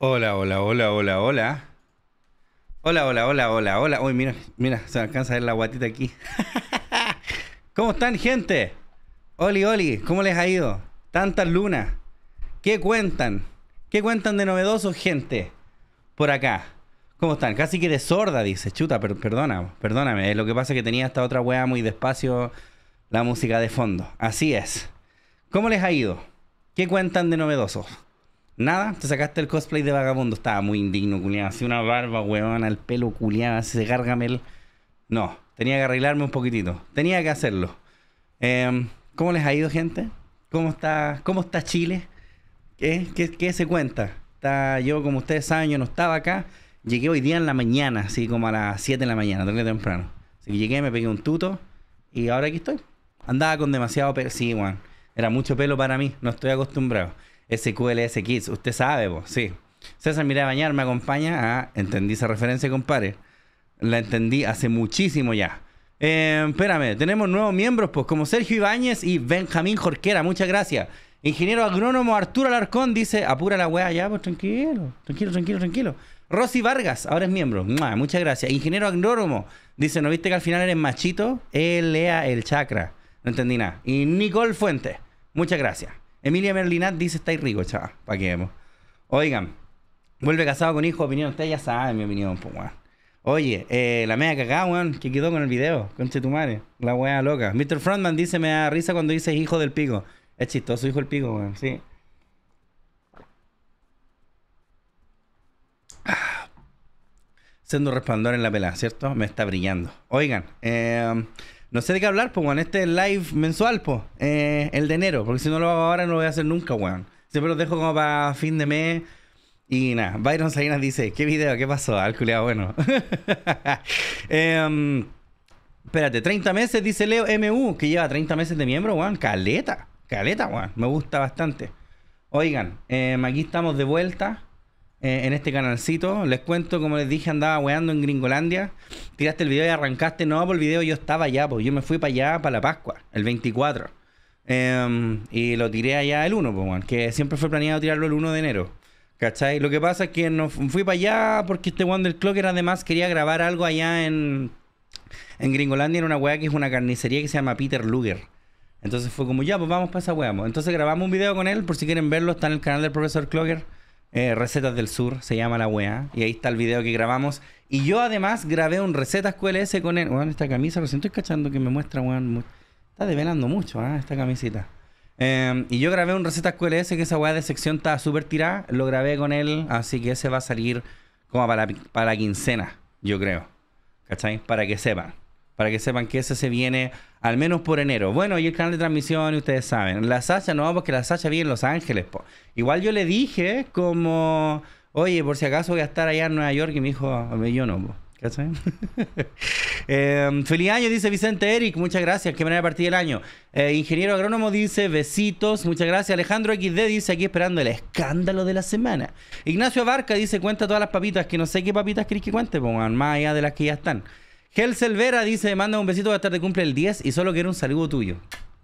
Hola, hola, hola, hola, hola. Hola, hola, hola, hola, hola. Uy, mira, mira, se me alcanza a ver la guatita aquí. ¿Cómo están, gente? Oli, Oli, ¿cómo les ha ido? Tantas lunas. ¿Qué cuentan? ¿Qué cuentan de novedoso, gente? Por acá. ¿Cómo están? Casi que de sorda, dice. Chuta, perdona, perdóname. Lo que pasa es que tenía esta otra weá muy despacio la música de fondo. Así es. ¿Cómo les ha ido? ¿Qué cuentan de novedosos? Nada, te sacaste el cosplay de vagabundo. Estaba muy indigno, culiado. Así una barba, weón, el pelo, culiado. Así se No, tenía que arreglarme un poquitito. Tenía que hacerlo. Em, ¿Cómo les ha ido, gente? ¿Cómo está, cómo está Chile? ¿Qué, se cuenta? Está, yo, como ustedes saben, yo no estaba acá. Llegué hoy día en la mañana, así como a las 7 de la mañana, tarde temprano. Así que llegué, me pegué un tuto y ahora aquí estoy. Andaba con demasiado pelo. Sí, weón. Era mucho pelo para mí. No estoy acostumbrado. SQLS Kids. Usted sabe, vos, sí. César Mira Bañar me acompaña Ah, Entendí esa referencia, compadre. La entendí hace muchísimo ya. Em, espérame, tenemos nuevos miembros, pues, como Sergio Ibáñez y Benjamín Jorquera. Muchas gracias. Ingeniero agrónomo Arturo Alarcón dice, apura la weá ya, pues tranquilo, tranquilo, tranquilo, tranquilo. Rosy Vargas, ahora es miembro. muchas gracias. Ingeniero agrónomo dice, ¿no viste que al final eres machito? Él lea el chakra. No entendí nada. Y Nicole Fuentes, muchas gracias. Emilia Merlinat dice, estáis rico, chaval. Pa' que vemos. Oigan, vuelve casado con hijo, opinión. Ustedes ya saben mi opinión, pues, weón. Oye, eh, la mega cagada, weón, que quedó con el video. Conche tu madre. La weá loca. Mr. Frontman dice, me da risa cuando dices hijo del pico. Es chistoso, hijo del pico, weón, sí. Siendo resplandor en la pela, ¿cierto? Me está brillando. Oigan, eh... No sé de qué hablar, pues, weón. Este es live mensual, pues. Eh, el de enero. Porque si no lo hago ahora, no lo voy a hacer nunca, weón. Siempre lo dejo como para fin de mes. Y nada, Byron Salinas dice, ¿qué video? ¿Qué pasó? Al ah, culiado, bueno. Em, espérate, 30 meses, dice Leo MU, que lleva 30 meses de miembro, weón. Caleta, caleta, weón. Me gusta bastante. Oigan, em, aquí estamos de vuelta. Eh, en este canalcito. Les cuento, como les dije, andaba weando en Gringolandia. Tiraste el video y arrancaste. No, por pues el video yo estaba allá, pues yo me fui para allá, para la Pascua, el 24. Em, y lo tiré allá el 1, pues, que siempre fue planeado tirarlo el 1 de enero. ¿Cachai? Lo que pasa es que no fui para allá porque este Wonder del Clogger, además quería grabar algo allá en, en Gringolandia en una weá que es una carnicería que se llama Peter Luger. Entonces fue como, ya, pues vamos para esa weá. Pues". Entonces grabamos un video con él, por si quieren verlo, está en el canal del profesor Clocker. Eh, Recetas del Sur, se llama la wea Y ahí está el video que grabamos. Y yo además grabé un Recetas QLS con él. esta camisa, recién estoy cachando que me muestra, weón. Está develando mucho, ¿ah? Esta camisita. Em, y yo grabé un Recetas QLS que esa weá de sección está súper tirada. Lo grabé con él, así que ese va a salir como para, para la quincena, yo creo. ¿Cachai? Para que sepan. Para que sepan que ese se viene al menos por enero. Bueno, y el canal de transmisión, ustedes saben. La Sasha no, porque la Sasha vive en Los Ángeles. Po. Igual yo le dije como, oye, por si acaso voy a estar allá en Nueva York. Y me dijo, yo no. Po. ¿Qué eh, em, feliz año, dice Vicente Eric. Muchas gracias. Qué manera de partir el año. Eh, ingeniero agrónomo dice besitos. Muchas gracias. Alejandro XD dice aquí esperando el escándalo de la semana. Ignacio Abarca dice cuenta todas las papitas. Que no sé qué papitas querés que cuente, pongan más allá de las que ya están. Gelsel Vera dice, manda un besito, va a estar de cumple el 10 y solo quiero un saludo tuyo.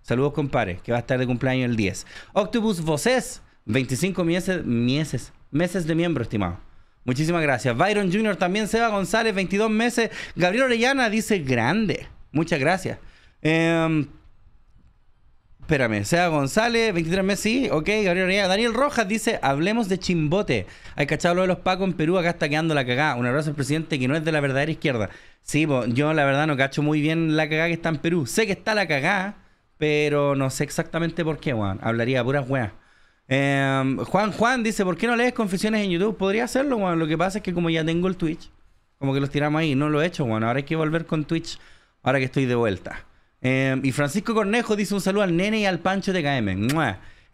Saludos, compadre, que va a estar de cumpleaños el 10. Octopus Voces, 25 meses, meses, meses de miembro, estimado. Muchísimas gracias. Byron Jr. también, Seba González, 22 meses. Gabriel Orellana dice, grande. Muchas gracias. Eh, Espérame, Sea González, 23 meses, sí, ok, Gabriel Daniel Rojas dice, hablemos de chimbote. Hay cachado lo de los pacos en Perú, acá está quedando la cagada. Un abrazo al presidente que no es de la verdadera izquierda. Sí, yo la verdad no cacho muy bien la cagada que está en Perú. Sé que está la cagada, pero no sé exactamente por qué, Juan, Hablaría puras weas. Em, Juan Juan dice, ¿por qué no lees confesiones en YouTube? Podría hacerlo, Juan, Lo que pasa es que como ya tengo el Twitch, como que los tiramos ahí, no lo he hecho, Juan Ahora hay que volver con Twitch, ahora que estoy de vuelta. Em, y Francisco Cornejo dice un saludo al nene y al Pancho de KM.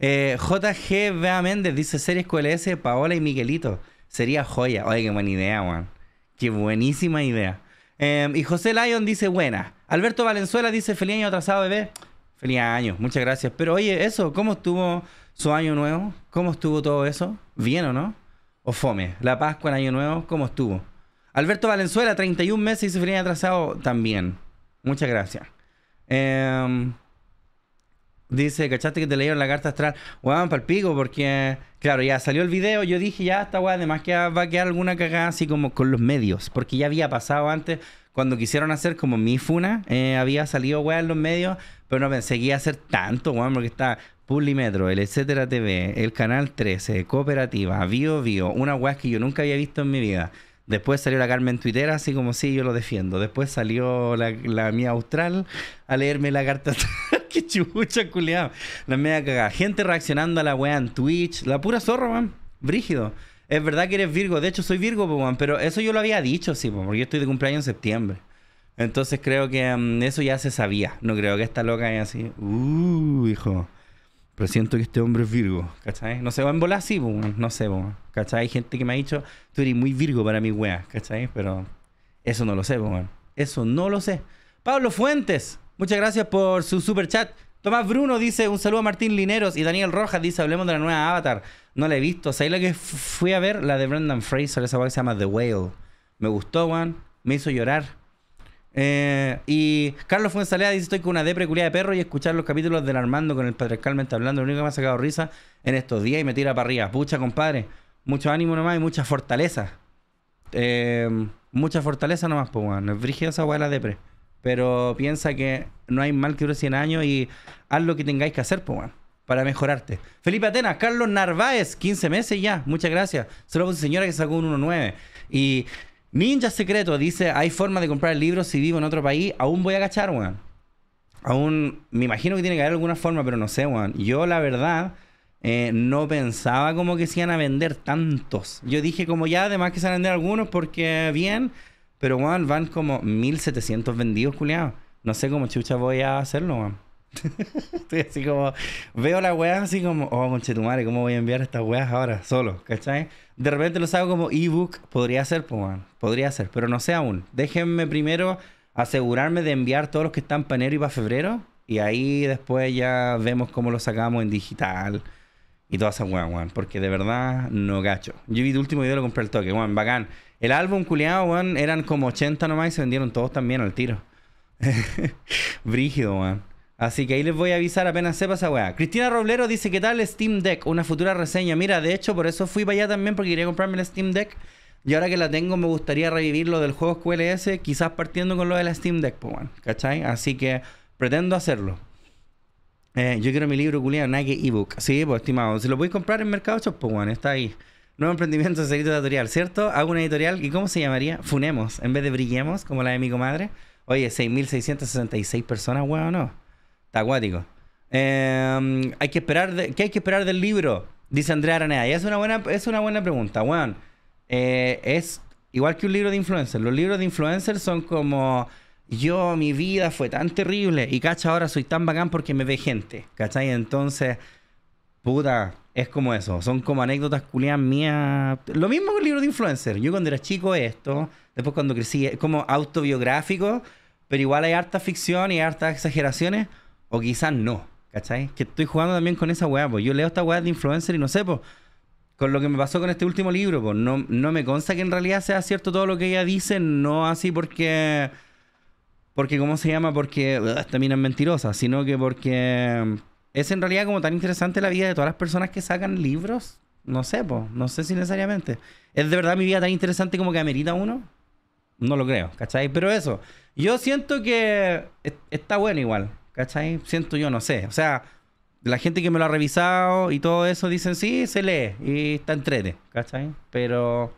Eh, JG Bea Méndez dice series QLS, Paola y Miguelito. Sería joya. Oye, qué buena idea, Juan. Qué buenísima idea. Em, y José Lyon dice buena. Alberto Valenzuela dice feliz año atrasado, bebé. Feliz año, muchas gracias. Pero oye, eso, ¿cómo estuvo su año nuevo? ¿Cómo estuvo todo eso? ¿Bien o no? ¿O fome? La Pascua, el año nuevo, ¿cómo estuvo? Alberto Valenzuela, 31 meses, dice feliz año atrasado también. Muchas gracias. Em, dice, ¿cachaste que te leyeron la carta astral? Weón, el pico, porque, claro, ya salió el video, yo dije, ya, esta weá, además que va a quedar alguna cagada así como con los medios, porque ya había pasado antes, cuando quisieron hacer como mi funa, eh, había salido weá en los medios, pero no pensé que iba a hacer tanto, weón, porque está Pulimetro, el Etcétera TV, el Canal 13, Cooperativa, Bio Bio, una weá que yo nunca había visto en mi vida. Después salió la Carmen twitter así como sí, yo lo defiendo. Después salió la, mía Austral a leerme la carta. Qué chucha, culiado. La media cagada. Gente reaccionando a la wea en Twitch. La pura zorra, man. Brígido. Es verdad que eres Virgo. De hecho, soy Virgo, man. Pero eso yo lo había dicho, sí, porque yo estoy de cumpleaños en septiembre. Entonces creo que mm, eso ya se sabía. No creo que esta loca haya así. Uh, hijo siento que este hombre es Virgo, ¿cachai? No se va a embolar así, no sé, ¿cachai? Hay gente que me ha dicho, tú eres muy Virgo para mi wea, ¿cachai? Pero eso no lo sé, weón. eso no lo sé. Pablo Fuentes, muchas gracias por su super chat. Tomás Bruno dice, un saludo a Martín Lineros y Daniel Rojas dice, hablemos de la nueva Avatar. No la he visto. ¿Sabes la que fui a ver, la de Brendan Fraser, esa que se llama The Whale. Me gustó, weón. Me hizo llorar. Eh, y Carlos Fuenzalea dice: Estoy con una depre depreculidad de perro y escuchar los capítulos del Armando con el patriarcalmente hablando. Lo único que me ha sacado risa en estos días y me tira para arriba. Pucha, compadre. Mucho ánimo nomás y mucha fortaleza. Eh, mucha fortaleza nomás, pues, weón. Es brígida esa weá la depre. Pero piensa que no hay mal que dure 100 años y haz lo que tengáis que hacer, pues, Para mejorarte. Felipe Atenas, Carlos Narváez, 15 meses ya. Muchas gracias. solo su señora que sacó un 1.9. Y Ninja Secreto dice, hay forma de comprar libros si vivo en otro país. Aún voy a cachar, weón. Aún, me imagino que tiene que haber alguna forma, pero no sé, weón. Yo la verdad eh, no pensaba como que se iban a vender tantos. Yo dije como ya, además que se van a vender algunos porque bien, pero weón, van como 1700 vendidos, culiado. No sé cómo chucha voy a hacerlo, weón. Estoy así como, veo las weas así como, oh, conchetumare, ¿cómo voy a enviar estas weas ahora solo? ¿Cachai? de repente los hago como ebook. Podría ser, pues, podría ser, pero no sé aún. Déjenme primero asegurarme de enviar todos los que están para enero y para febrero. Y ahí después ya vemos cómo lo sacamos en digital y todas esas weón, weón. Porque de verdad no gacho. Yo vi tu último video, lo compré el toque, weón. Bacán. El álbum culiado, weón, eran como 80 nomás y se vendieron todos también al tiro. Brígido, weón. Así que ahí les voy a avisar apenas sepa esa weá. Cristina Roblero dice, ¿qué tal Steam Deck? Una futura reseña. Mira, de hecho, por eso fui para allá también, porque quería comprarme el Steam Deck. Y ahora que la tengo, me gustaría revivir lo del juego QLS, quizás partiendo con lo de la Steam Deck, pues, bueno, ¿cachai? Así que pretendo hacerlo. Eh, yo quiero mi libro culiado, Nike ebook. Sí, pues, estimado. Si lo a comprar en Mercado Shop, pues, está ahí. Nuevo emprendimiento, secreto editorial, ¿cierto? Hago una editorial. ¿Y cómo se llamaría? Funemos, en vez de brillemos, como la de mi comadre. Oye, 6.666 personas, weón, no. Está acuático. Em, hay que esperar ¿Qué hay que esperar del libro? Dice Andrea Araneda. Y es una buena, es una buena pregunta, weón. Eh, es igual que un libro de influencer Los libros de influencer son como yo, mi vida fue tan terrible y cacha, ahora soy tan bacán porque me ve gente, ¿cachai? Entonces, puta, es como eso, son como anécdotas culiadas mías. Lo mismo que el libro de influencer, yo cuando era chico esto, después cuando crecí, es como autobiográfico, pero igual hay harta ficción y harta exageraciones, o quizás no, ¿cachai? Que estoy jugando también con esa weá, pues yo leo esta weá de influencer y no sé, pues con lo que me pasó con este último libro, pues no, no me consta que en realidad sea cierto todo lo que ella dice, no así porque, porque ¿cómo se llama? Porque esta también es mentirosa, sino que porque mm, es en realidad como tan interesante la vida de todas las personas que sacan libros, no sé, pues, no sé si necesariamente. ¿Es de verdad mi vida tan interesante como que amerita uno? No lo creo, ¿cachai? Pero eso, yo siento que está bueno igual. ¿Cachai? Siento yo, no sé. O sea, la gente que me lo ha revisado y todo eso dicen, sí, se lee y está entrete, ¿cachai? Pero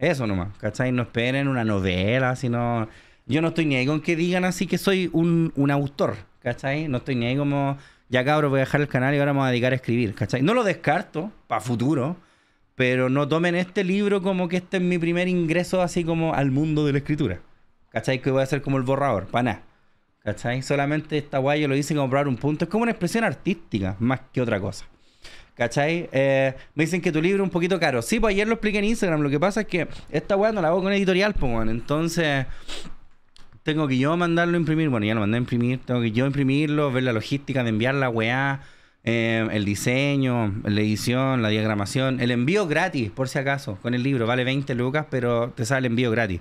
eso nomás, ¿cachai? No esperen una novela, sino... Yo no estoy ni ahí con que digan así que soy un, un autor, ¿cachai? No estoy ni ahí como, ya cabrón, voy a dejar el canal y ahora me voy a dedicar a escribir, ¿cachai? No lo descarto, para futuro, pero no tomen este libro como que este es mi primer ingreso así como al mundo de la escritura, ¿cachai? Que voy a ser como el borrador, para nada. ¿Cachai? Solamente esta guay yo lo hice probar un punto. Es como una expresión artística, más que otra cosa. ¿Cachai? Eh, me dicen que tu libro es un poquito caro. Sí, pues ayer lo expliqué en Instagram. Lo que pasa es que esta weá no la hago con editorial, pues, Entonces, tengo que yo mandarlo a imprimir. Bueno, ya lo mandé a imprimir. Tengo que yo imprimirlo, ver la logística de enviar la weá, eh, el diseño, la edición, la diagramación. El envío gratis, por si acaso, con el libro. Vale 20 lucas, pero te sale el envío gratis.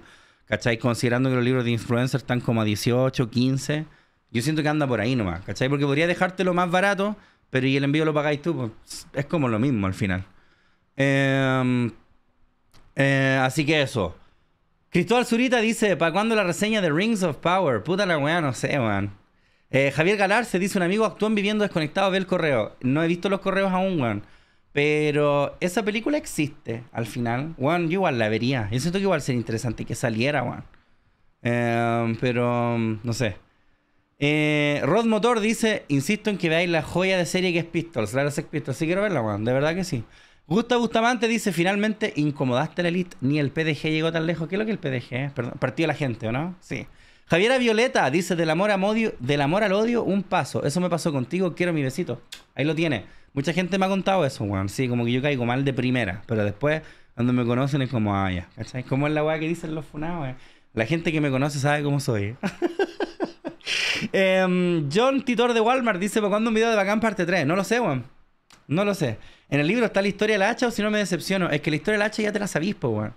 ¿Cachai? Considerando que los libros de influencer están como a 18, 15. Yo siento que anda por ahí nomás, ¿cachai? Porque podría dejártelo más barato, pero y el envío lo pagáis tú. Pues, es como lo mismo al final. Em, eh, así que eso. Cristóbal Zurita dice, ¿para cuándo la reseña de Rings of Power? Puta la weá, no sé, weón. Eh, Javier Galar se dice, un amigo en viviendo desconectado, ve el correo. No he visto los correos aún, weón. Pero esa película existe al final. Juan yo igual la vería. Yo siento que igual sería interesante que saliera, Juan em, pero mm, no sé. Eh, Rod Motor dice: Insisto en que veáis la joya de serie que es Pistols, la es Pistols. Sí, quiero verla, Juan De verdad que sí. Gusta Bustamante dice: Finalmente incomodaste la elite. Ni el PDG llegó tan lejos. ¿Qué es lo que el PDG? Partió Perdón, la gente, ¿o no? Sí. Javiera Violeta dice: Del amor, a modio, del amor al odio, un paso. Eso me pasó contigo. Quiero mi besito. Ahí lo tiene. Mucha gente me ha contado eso, weón. Sí, como que yo caigo mal de primera, pero después, cuando me conocen, es como, ah, ya, ¿cachai? Como es la weá que dicen los funados, La gente que me conoce sabe cómo soy. ¿eh? Em, John Titor de Walmart dice: ¿Por cuándo un video de Bacán parte 3? No lo sé, weón. No lo sé. En el libro está la historia de la hacha o si no me decepciono. Es que la historia de la hacha ya te la sabís, weón.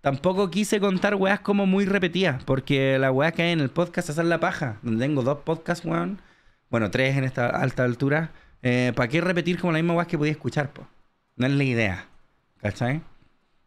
Tampoco quise contar weas como muy repetidas, porque la weá que hay en el podcast es la paja. Donde tengo dos podcasts, weón. Bueno, tres en esta alta altura. Eh, ¿Para qué repetir como la misma weá que podía escuchar? Po? No es la idea. ¿Cachai?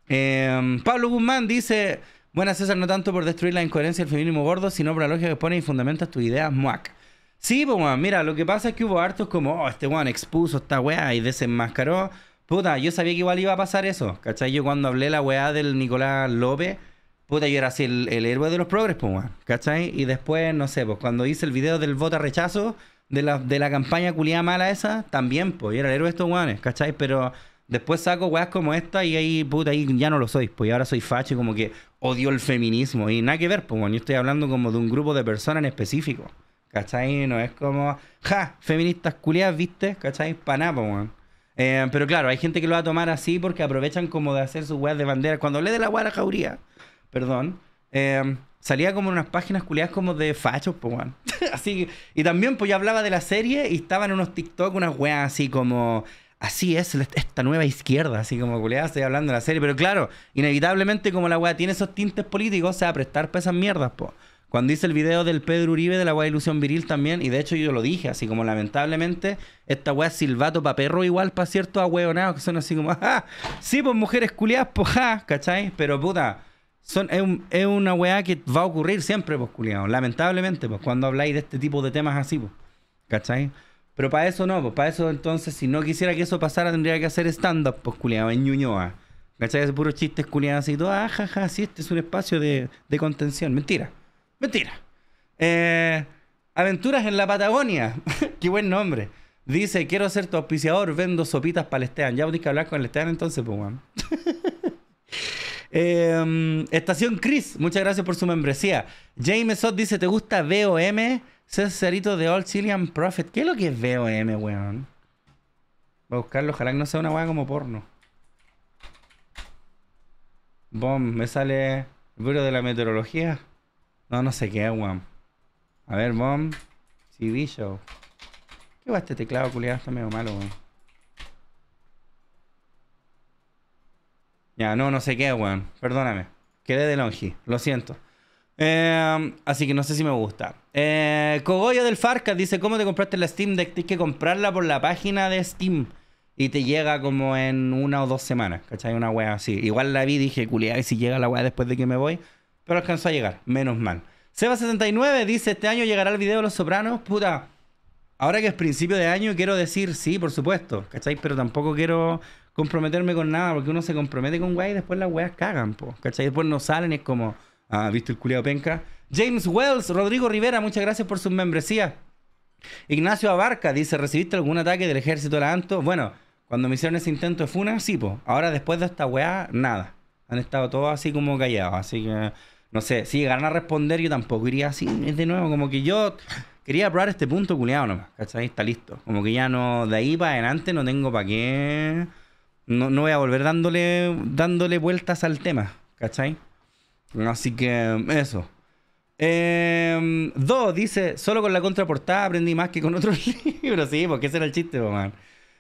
Em, Pablo Guzmán dice: Bueno, César, no tanto por destruir la incoherencia del feminismo gordo, sino por la lógica que pone y fundamenta tus ideas, muac. Sí, pues, mira, lo que pasa es que hubo hartos como, oh, este weón expuso esta weá y desenmascaró. Puta, yo sabía que igual iba a pasar eso, ¿cachai? Yo cuando hablé la weá del Nicolás López, puta, yo era así el, el héroe de los progres, pues, weón, ¿cachai? Y después, no sé, pues cuando hice el video del voto a rechazo, de la, de la campaña culiada mala esa, también, pues, era el héroe de estos guanes, ¿cachai? Pero después saco weas como esta y ahí, puta, ahí ya no lo soy, pues, y ahora soy facho y como que odio el feminismo y nada que ver, pues, bueno, yo estoy hablando como de un grupo de personas en específico, ¿cachai? No es como, ja, feministas culiadas, ¿viste? ¿cachai? Paná, pues, weón. Eh, pero claro, hay gente que lo va a tomar así porque aprovechan como de hacer sus weas de bandera. Cuando le de la guara jauría, perdón, eh, salía como en unas páginas culiadas como de fachos, po, weón. así y también, pues, yo hablaba de la serie y estaban unos TikTok, unas weas así como, así es esta nueva izquierda, así como culiadas, estoy hablando de la serie. Pero claro, inevitablemente, como la wea tiene esos tintes políticos, se va a prestar pesas mierdas, po. Cuando hice el video del Pedro Uribe de la de Ilusión Viril también, y de hecho yo lo dije, así como lamentablemente, esta wea es silbato para perro igual para ciertos ahueonados que son así como, ¡ah! Sí, pues mujeres culiadas, po, ja, ¿cachai? Pero puta, es, una weá que va a ocurrir siempre, pues, culiado. Lamentablemente, pues, cuando habláis de este tipo de temas así, pues. ¿Cachai? Pero para eso no, pues, para eso entonces, si no quisiera que eso pasara, tendría que hacer stand-up, pues, culiado, en Ñuñoa. ¿Cachai? Ese puro chiste, culiado. así, todo, ah, jaja, sí, este es un espacio de, contención. Mentira. Mentira. Eh, Aventuras en la Patagonia. Qué buen nombre. Dice, quiero ser tu auspiciador, vendo sopitas para el Esteban. Ya tienes que hablar con el Esteban entonces, pues, weón. Em, Estación Chris, muchas gracias por su membresía. James Sot dice: ¿Te gusta VOM? Cesarito de All Chilean Prophet. ¿Qué es lo que es VOM, weón? Voy a buscarlo, ojalá que no sea una weá como porno. Bom, me sale el bureau de la meteorología. No, no sé qué, weón. A ver, bom. TV show. ¿Qué va este teclado culiado? Está medio malo, weón. no, no sé qué, weón. Perdóname. Quedé de longe, Lo siento. Em, así que no sé si me gusta. Eh, Cogollo del Farca dice: ¿Cómo te compraste la Steam Deck? Tienes que comprarla por la página de Steam. Y te llega como en una o dos semanas. ¿Cachai? Una wea así. Igual la vi dije: culiada, y si llega la wea después de que me voy. Pero alcanzó a llegar. Menos mal. seba 69 dice: Este año llegará el video de los sopranos. Puta. Ahora que es principio de año, quiero decir sí, por supuesto. ¿Cachai? Pero tampoco quiero comprometerme con nada, porque uno se compromete con guay y después las weas cagan, po, ¿cachai? Después no salen y es como, ah, visto el culiado penca? James Wells, Rodrigo Rivera, muchas gracias por sus membresía Ignacio Abarca dice, ¿recibiste algún ataque del ejército de la Anto? Bueno, cuando me hicieron ese intento de funa, sí, po. Ahora después de esta wea nada. Han estado todos así como callados, así que... No sé, si llegaran a responder, yo tampoco iría así. Es de nuevo, como que yo quería probar este punto culiado nomás, ¿cachai? Está listo. Como que ya no, de ahí para adelante no tengo para qué no, voy a volver dándole, dándole vueltas al tema, ¿cachai? Así que eso. Eh, dice, solo con la contraportada aprendí más que con otros libros. Sí, porque ese era el chiste, man.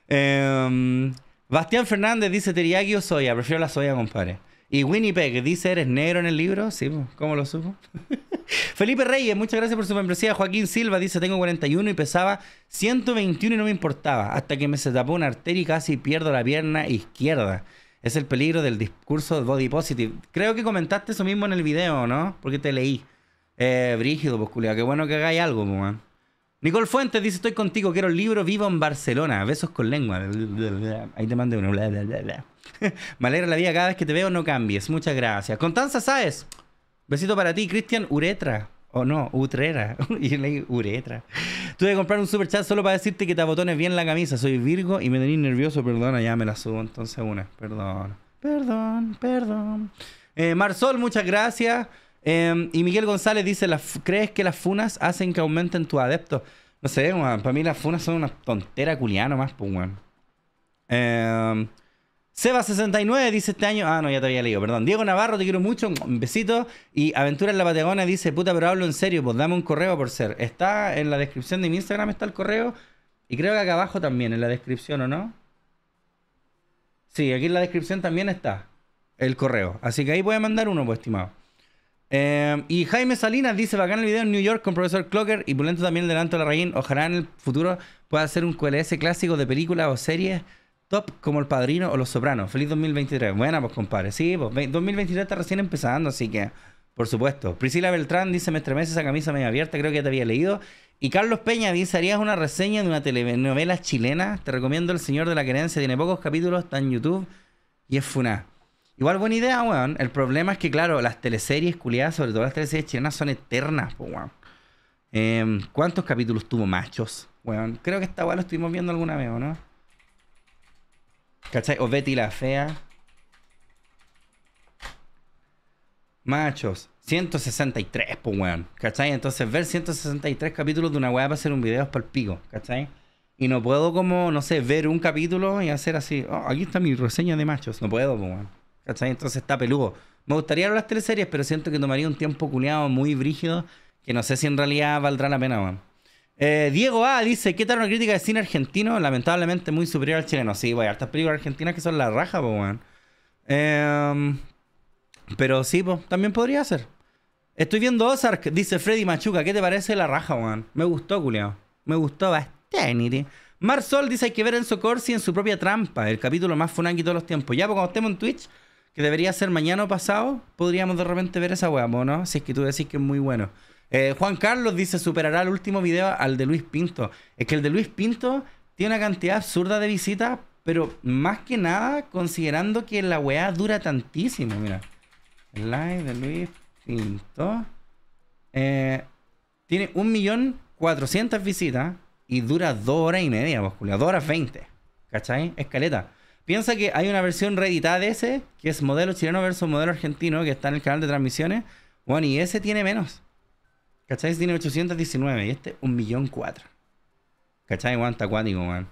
Em, Bastián Fernández dice, teriyaki o soya. Prefiero la soya, compadre. Y Winnipeg dice, ¿eres negro en el libro? Sí, ¿cómo lo supo? Felipe Reyes, muchas gracias por su membresía. Joaquín Silva dice, tengo 41 y pesaba 121 y no me importaba, hasta que me se tapó una arteria y casi pierdo la pierna izquierda. Es el peligro del discurso de body positive. Creo que comentaste eso mismo en el video, ¿no? Porque te leí. Eh, brígido, pues, culia. Qué bueno que hagáis algo, man. Pues, Nicole Fuentes dice, estoy contigo, quiero el libro, vivo en Barcelona. Besos con lengua. Ahí te mandé uno. Bla, bla, bla, Me alegra la vida cada vez que te veo, no cambies. Muchas gracias. Contanza Sáez. Besito para ti, Cristian Uretra. O no, Utrera. y Uretra. Tuve que comprar un super chat solo para decirte que te abotones bien la camisa. Soy Virgo y me tenéis nervioso. Perdona, ya me la subo entonces una. Perdón. Perdón, perdón. Eh, Marsol, muchas gracias. Em, y Miguel González dice, ¿crees que las funas hacen que aumenten tus adeptos? No sé, man. Para mí las funas son una tontera culiana más, pues, weón. Eh, Seba69 dice este año. Ah, no, ya te había leído, perdón. Diego Navarro, te quiero mucho. Un besito. Y Aventura en la Patagona dice: puta, pero hablo en serio, pues dame un correo por ser. Está en la descripción de mi Instagram, está el correo. Y creo que acá abajo también, en la descripción, ¿o no? Sí, aquí en la descripción también está el correo. Así que ahí voy a mandar uno, pues, estimado. Eh, y Jaime Salinas dice: bacán el video en New York con profesor Clocker y Pulento también delante de la reina. Ojalá en el futuro pueda hacer un QLS clásico de películas o series Top como El Padrino o Los Sopranos. Feliz 2023. Buena, pues, compadre. Sí, pues 2023 está recién empezando, así que, por supuesto. Priscila Beltrán dice, me estremece esa camisa media abierta, creo que ya te había leído. Y Carlos Peña dice, harías una reseña de una telenovela chilena. Te recomiendo El Señor de la Querencia. Tiene pocos capítulos, está en YouTube y es funá. Igual buena idea, weón. El problema es que, claro, las teleseries culiadas, sobre todo las teleseries chilenas, son eternas, pues, weón. Em, ¿Cuántos capítulos tuvo Machos? Weón, creo que esta weón lo estuvimos viendo alguna vez, ¿o no? ¿Cachai? O Betty la Fea. Machos, 163, pues weón. ¿Cachai? Entonces, ver 163 capítulos de una weá para hacer un video es para el pico, ¿cachai? Y no puedo como, no sé, ver un capítulo y hacer así, oh, aquí está mi reseña de machos. No puedo, pues weón. ¿Cachai? Entonces está peludo. Me gustaría ver las tres series, pero siento que tomaría un tiempo culeado muy brígido que no sé si en realidad valdrá la pena, weón. Eh, Diego A dice, ¿qué tal una crítica de cine argentino? Lamentablemente muy superior al chileno. Sí, hay estas películas argentinas que son la raja, weón. Em, pero sí, también podría ser. Estoy viendo Ozark, dice Freddy Machuca. ¿Qué te parece la raja, weón? Me gustó, culiao. Me gustó bastante. Sol dice, hay que ver Enzo Corsi en su propia trampa. El capítulo más funaki de todos los tiempos. Ya, pues, cuando estemos en Twitch, que debería ser mañana o pasado, podríamos de repente ver esa weón, ¿no? Si es que tú decís que es muy bueno. Eh, Juan Carlos dice, superará el último video al de Luis Pinto. Es que el de Luis Pinto tiene una cantidad absurda de visitas, pero más que nada considerando que la weá dura tantísimo, mira. El live de Luis Pinto. Eh, tiene 1.400.000 visitas y dura 2 horas y media, dos 2 horas 20. ¿Cachai? Escaleta. Piensa que hay una versión reeditada de ese, que es modelo chileno versus modelo argentino, que está en el canal de transmisiones. Bueno, y ese tiene menos. ¿Cachai? Tiene 819 y este un millón cuatro. ¿Cachai? Guanta acuático, man.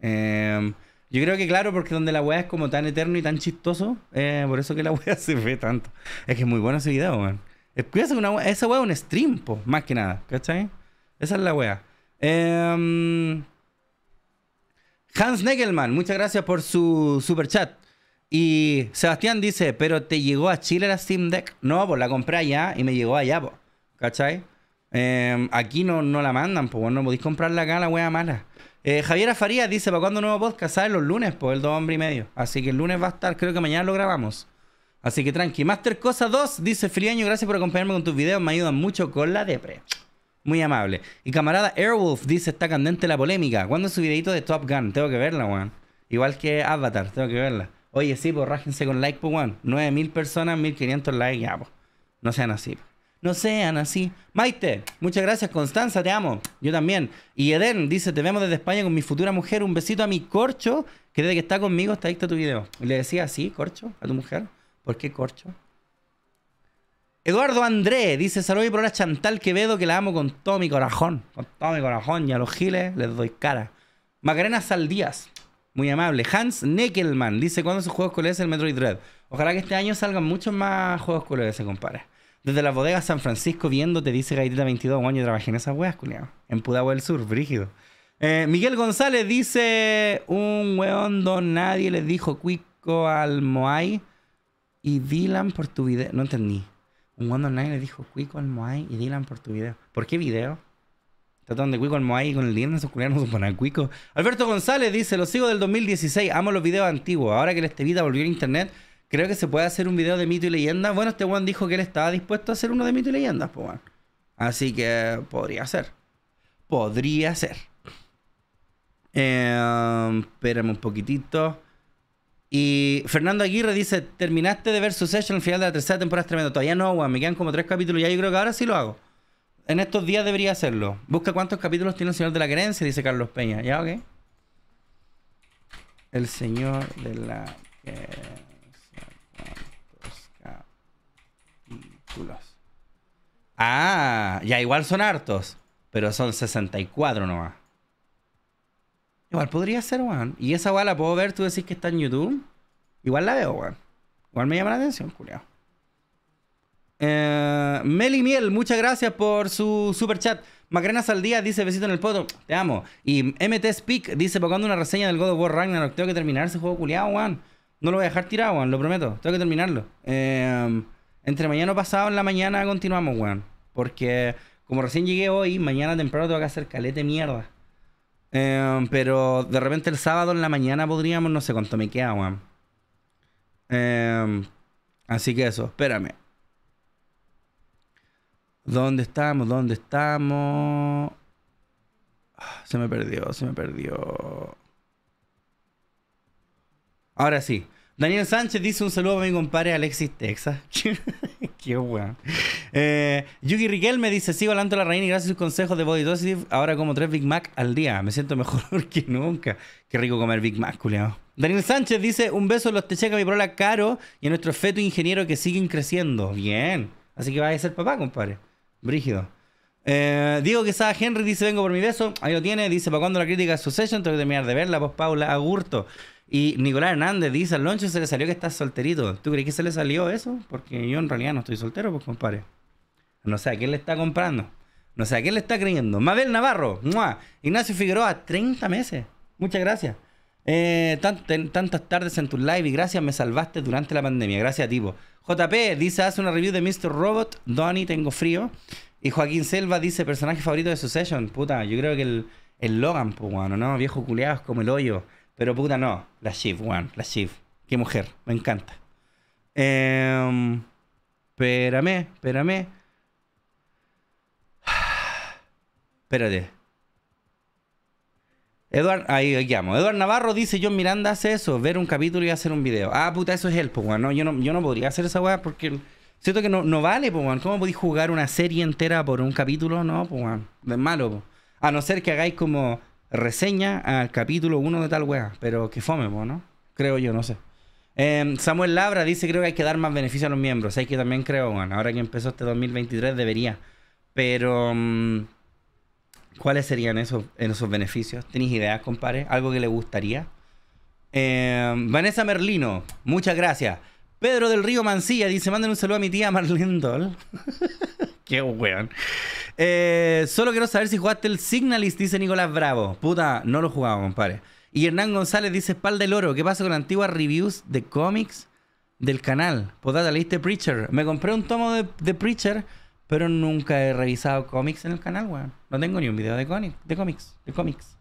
Em, yo creo que claro, porque donde la weá es como tan eterno y tan chistoso, eh, por eso que la wea se ve tanto. Es que es muy bueno ese video, man. Es esa wea es un stream, po, más que nada, ¿cachai? Esa es la weá. Em, Hans negelman muchas gracias por su super chat. Y Sebastián dice, pero te llegó a Chile la Steam Deck. No, pues la compré allá y me llegó allá, pues. ¿Cachai? Em, aquí no, no la mandan, pues no podéis comprarla acá, la wea mala. Eh, Javiera Farías dice, ¿para cuándo nuevo podcast? ¿Sabes? Los lunes, pues el 2 hombre y medio. Así que el lunes va a estar, creo que mañana lo grabamos. Así que tranqui. Master Cosa 2 dice, Friaño, gracias por acompañarme con tus videos, me ayudan mucho con la depre. Muy amable. Y camarada Airwolf dice, está candente la polémica. ¿Cuándo es su videito de Top Gun? Tengo que verla, weón. Igual que Avatar, tengo que verla. Oye, sí, pues con like, pues, weón. 9.000 personas, 1.500 likes, ya, pues. No sean así, no sean así. Maite, muchas gracias. Constanza, te amo. Yo también. Y Eden dice, te vemos desde España con mi futura mujer. Un besito a mi corcho, que desde que está conmigo está ahí tu video. Y le decía así, corcho, a tu mujer. ¿Por qué corcho? Eduardo André dice, saludos y por la Chantal Quevedo, que la amo con todo mi corazón. Con todo mi corazón. Y a los giles les doy cara. Macarena Saldías, muy amable. Hans Neckelman dice, ¿cuándo sus juegos colores el Metroid red. Ojalá que este año salgan muchos más juegos colores, compadre. Desde la bodega San Francisco viendo, dice Gaitita 22, años, yo trabajé en esas weas, culiado. En Pudahue del Sur, brígido. Eh, Miguel González dice, un weón don nadie le dijo cuico al Moai y Dylan por tu video. No entendí. Un weón don nadie le dijo cuico al Moai y Dylan por tu video. ¿Por qué video? Tratando de cuico al Moai con el Dylan, esos culiados no ponen cuico. Alberto González dice, lo sigo del 2016, amo los videos antiguos. Ahora que les este vida volvió a internet... Creo que se puede hacer un video de mito y leyenda. Bueno, este Juan dijo que él estaba dispuesto a hacer uno de mito y leyendas, pues, Así que podría ser. Podría ser. Em, espérame un poquitito. Y Fernando Aguirre dice: Terminaste de ver su Succession al final de la tercera temporada, es tremendo. Todavía no, Juan. Me quedan como tres capítulos ya. Yo creo que ahora sí lo hago. En estos días debería hacerlo. Busca cuántos capítulos tiene el Señor de la creencia, dice Carlos Peña. ¿Ya, ok? El Señor de la Ah, ya igual son hartos, pero son 64 nomás. Igual podría ser, Juan Y esa bala puedo ver, tú decís que está en YouTube. Igual la veo, weón. Igual me llama la atención, culiao. Eh, Meli Miel, muchas gracias por su super chat. Macarena Saldía dice besito en el poto, te amo. Y MT Speak dice pagando una reseña del God of War Ragnarok. Tengo que terminar ese juego culiado, Juan No lo voy a dejar tirado, Juan lo prometo. Tengo que terminarlo. Eh, entre mañana o pasado en la mañana continuamos, weón. Porque como recién llegué hoy, mañana temprano tengo que hacer calete mierda. Em, pero de repente el sábado en la mañana podríamos, no sé cuánto me queda, weón. Em, así que eso, espérame. ¿Dónde estamos? ¿Dónde estamos? Ah, se me perdió, se me perdió. Ahora sí. Daniel Sánchez dice un saludo a mi compadre Alexis Texas. Qué bueno. Eh, Yuki Riquel me dice, sigo adelante la reina y gracias a sus consejos de Body dosis. ahora como tres Big Mac al día. Me siento mejor que nunca. Qué rico comer Big Mac, culiao. Daniel Sánchez dice, un beso a los techeca, mi prola caro y a nuestro feto ingeniero que siguen creciendo. Bien. Así que vaya a ser papá, compadre. Brígido. Eh, Diego Quesada Henry dice: Vengo por mi beso. Ahí lo tiene. Dice: ¿Para cuándo la crítica su session? Tengo que terminar de verla. voz pues, Paula Agurto. Y Nicolás Hernández dice, al Loncho se le salió que estás solterito. ¿Tú crees que se le salió eso? Porque yo en realidad no estoy soltero, pues compadre. No sé a quién le está comprando. No sé a quién le está creyendo. Mabel Navarro. Ignacio Figueroa, 30 meses. Muchas gracias. Eh, tantas tardes en tu live y gracias, me salvaste durante la pandemia. Gracias, tipo. JP dice, hace una review de Mr. Robot. Donnie, tengo frío. Y Joaquín Selva dice, personaje favorito de Succession. Puta, yo creo que el, Logan, pues bueno, ¿no? Viejo culeado es como el hoyo. Pero puta, no. La Shiv, weón. La Shiv. Qué mujer. Me encanta. Eh, espérame, espérame. Espérate. Eduard, ahí llamo. Eduard Navarro dice, John Miranda hace eso, ver un capítulo y hacer un video. Ah, puta, eso es él, pues, No, yo, no, yo no podría hacer esa weá porque... Siento que no, vale, pues, ¿Cómo podéis jugar una serie entera por un capítulo? No, pues, weón. Es malo, A no ser que hagáis como reseña al capítulo 1 de tal wea. Pero que fome, ¿no? Creo yo, no sé. Em, Samuel Labra dice, creo que hay que dar más beneficio a los miembros. Hay que también creo, ahora que empezó este 2023 debería. Pero... Mm, ¿Cuáles serían esos, esos beneficios? ¿Tenéis ideas, compadre? ¿Algo que le gustaría? Em, Vanessa Merlino, muchas gracias. Pedro del Río Mancilla dice: Manden un saludo a mi tía Marlene Qué weón. Eh, solo quiero saber si jugaste el Signalist, dice Nicolás Bravo. Puta, no lo jugaba, compadre. Y Hernán González dice espalda del oro. ¿Qué pasa con antiguas reviews de cómics del canal? podada leíste Preacher. Me compré un tomo de, Preacher, pero nunca he revisado cómics en el canal, weón. No tengo ni un video de, cómics, de cómics. De cómics.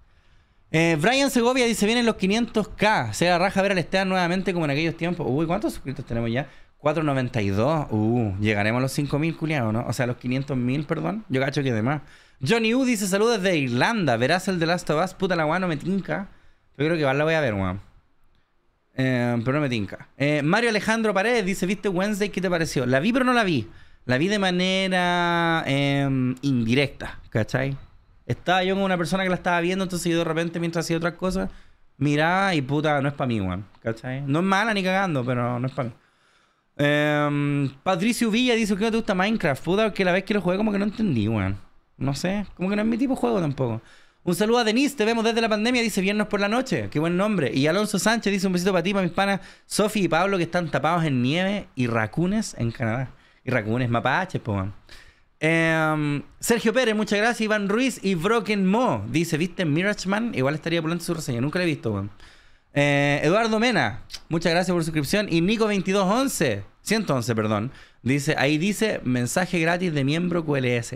Eh, Brian Segovia dice: Vienen los 500k. Se raja ver al Esteban nuevamente como en aquellos tiempos. Uy, ¿cuántos suscritos tenemos ya? 492. Uh, llegaremos a los 5.000, culiao, ¿no? O sea, a los 500.000, perdón. Yo cacho que demás. Johnny U dice saludos desde Irlanda. Verás el de Last of Us. Puta la guano, me tinca. Yo creo que la voy a ver, weón. Eh, pero no me tinca. Eh, Mario Alejandro Paredes dice: ¿Viste Wednesday? ¿Qué te pareció? La vi, pero no la vi. La vi de manera em, indirecta, ¿cachai? Estaba yo con una persona que la estaba viendo, entonces de repente, mientras hacía otras cosas, miraba y puta, no es para mí, Juan ¿cachai? No es mala ni cagando, pero no es para mí. Em, Patricio Villa dice que no te gusta Minecraft. Puta, que la vez que lo jugué como que no entendí, weón. No sé, como que no es mi tipo de juego tampoco. Un saludo a Denise, te vemos desde la pandemia, dice viernes por la noche. Qué buen nombre. Y Alonso Sánchez dice un besito para ti, para mis panas Sofi y Pablo que están tapados en nieve y racunes en Canadá. Y racunes mapaches, po, weón. Em, Sergio Pérez, muchas gracias. Iván Ruiz y Broken Mo dice: ¿Viste Mirage Man? Igual estaría volando su reseña, nunca la he visto, weón. Eh, Eduardo Mena, muchas gracias por suscripción. Y Nico2211, 111, perdón. Dice, ahí dice mensaje gratis de miembro QLS.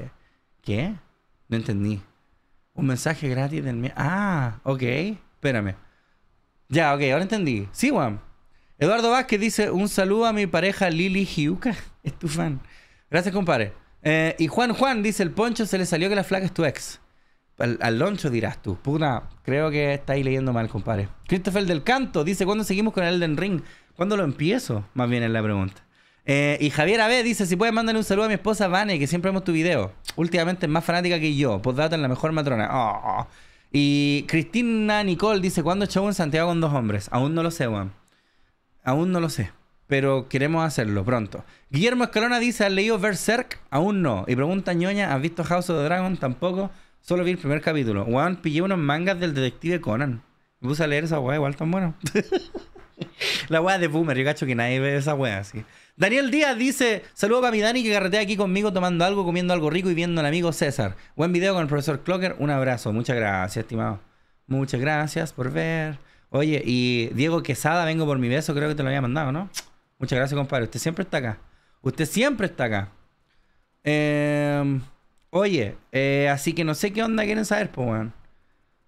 ¿Qué? No entendí. Un mensaje gratis del miembro. Ah, ok. Espérame. Ya, ok, ahora entendí. Sí, Juan. Eduardo Vázquez dice, un saludo a mi pareja Lili Hiuca Es tu fan. Gracias, compadre. Eh, y Juan Juan dice, el poncho se le salió que la flaca es tu ex. Al, loncho dirás tú. Puta, creo que estáis leyendo mal, compadre. Christopher del Canto dice: ¿Cuándo seguimos con el Elden Ring? ¿Cuándo lo empiezo? Más bien es la pregunta. Eh, y Javier AB dice: Si puedes mandarle un saludo a mi esposa Vane, que siempre vemos tu video. Últimamente es más fanática que yo. Postdata en la mejor matrona. Oh. Y Cristina Nicole dice: ¿Cuándo echó en Santiago con dos hombres? Aún no lo sé, Juan. Aún no lo sé. Pero queremos hacerlo pronto. Guillermo Escalona dice: ¿Has leído Berserk? Aún no. Y pregunta ñoña: ¿Has visto House of the Dragon? Tampoco. Solo vi el primer capítulo. Juan pillé unos mangas del detective Conan. Me puse a leer esa weá, igual tan bueno la weá de Boomer, yo cacho que nadie ve esa weá así. Daniel Díaz dice: Saludos para mi Dani que carretea aquí conmigo tomando algo, comiendo algo rico y viendo al amigo César. Buen video con el profesor Clocker. Un abrazo. Muchas gracias, estimado. Muchas gracias por ver. Oye, y Diego Quesada, vengo por mi beso. Creo que te lo había mandado, ¿no? Muchas gracias, compadre. Usted siempre está acá. Usted siempre está acá. Eh. Oye, eh, así que no sé qué onda quieren saber, pues, weón.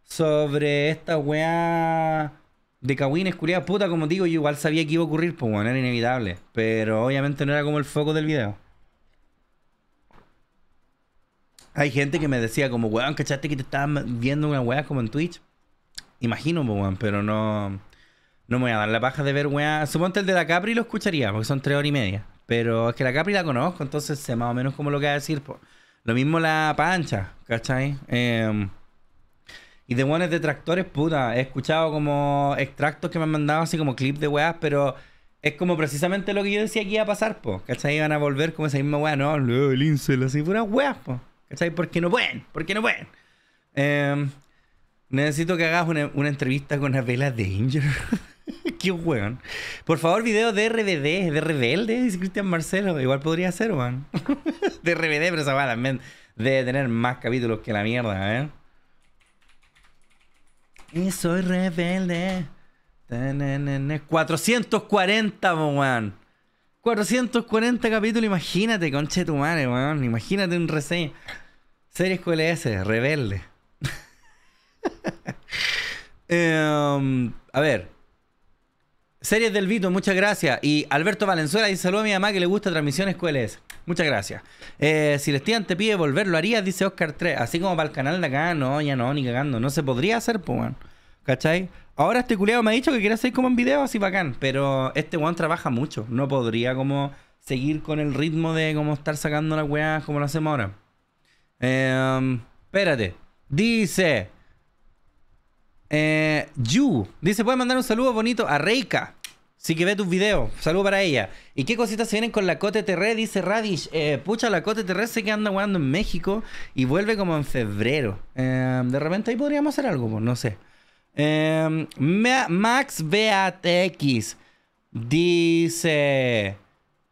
Sobre esta weá de Kawin escuridad puta, como digo, yo igual sabía que iba a ocurrir, pues, weón, era inevitable. Pero obviamente no era como el foco del video. Hay gente que me decía como, weón, ¿cachaste que te estaban viendo una weá como en Twitch? Imagino, pues, weón, pero no... No me voy a dar la paja de ver weá. Suponte el de la Capri lo escucharía, porque son tres horas y media. Pero es que la Capri la conozco, entonces sé más o menos como lo que va a decir, pues. Lo mismo la pancha, ¿cachai? Eh, y de de detractores, puta. He escuchado como extractos que me han mandado, así como clips de weas, pero es como precisamente lo que yo decía que iba a pasar, po. ¿Cachai? Iban a volver como esa misma wea, no, el incel, así, puras weas, po. ¿Cachai? qué no pueden, ¿Por qué no pueden. Em, necesito que hagas una, entrevista con las Danger. de Inger qué weón. Por favor, video de RBD, de Rebelde, dice Cristian Marcelo. Igual podría ser, weón. de RBD, pero esa va también debe tener más capítulos que la mierda, ¿eh? Y soy rebelde. 440, weón. 440 capítulos, imagínate, conche tu madre, weón. Imagínate un reseño. Series QLS, rebelde. Em, a ver, Series del Vito, muchas gracias. Y Alberto Valenzuela dice: Saludos a mi mamá que le gusta transmisiones es? Muchas gracias. Si eh, si Lestian te pide volver, lo harías, dice Oscar 3. Así como para el canal de acá, no, ya no, ni cagando. No se podría hacer, pues, bueno. ¿Cachai? Ahora este culiado me ha dicho que quiere hacer como un video así bacán, pero este weón trabaja mucho. No podría como seguir con el ritmo de como estar sacando la weas como lo hacemos ahora. Em, espérate. Dice. Eh, Yu dice: Puedes mandar un saludo bonito a Reika. Sí que ve tus videos. Saludo para ella. ¿Y qué cositas se vienen con la Cote Terre? Dice Radish. Eh, pucha, la Cote Terre sé que anda jugando en México y vuelve como en febrero. Eh, de repente ahí podríamos hacer algo, pues, no sé. Eh, Max BATX dice.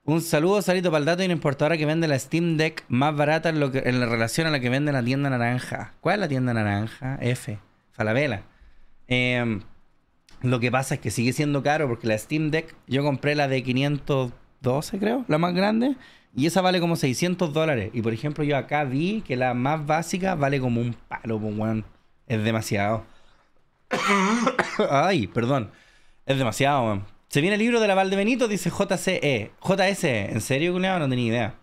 Un saludo, Salito, para el dato de una importadora que vende la Steam Deck más barata en, en la relación a la que vende la tienda naranja. ¿Cuál es la tienda naranja? F. Falabella. Em, lo que pasa es que sigue siendo caro porque la Steam Deck, yo compré la de 512, creo, la más grande, y esa vale como 600 dólares. Y por ejemplo, yo acá vi que la más básica vale como un palo, pues, Es demasiado. Ay, perdón. Es demasiado, Se viene el libro de la Valdebenito, dice JCE. JS, e, ¿en serio, culiao? No tenía idea.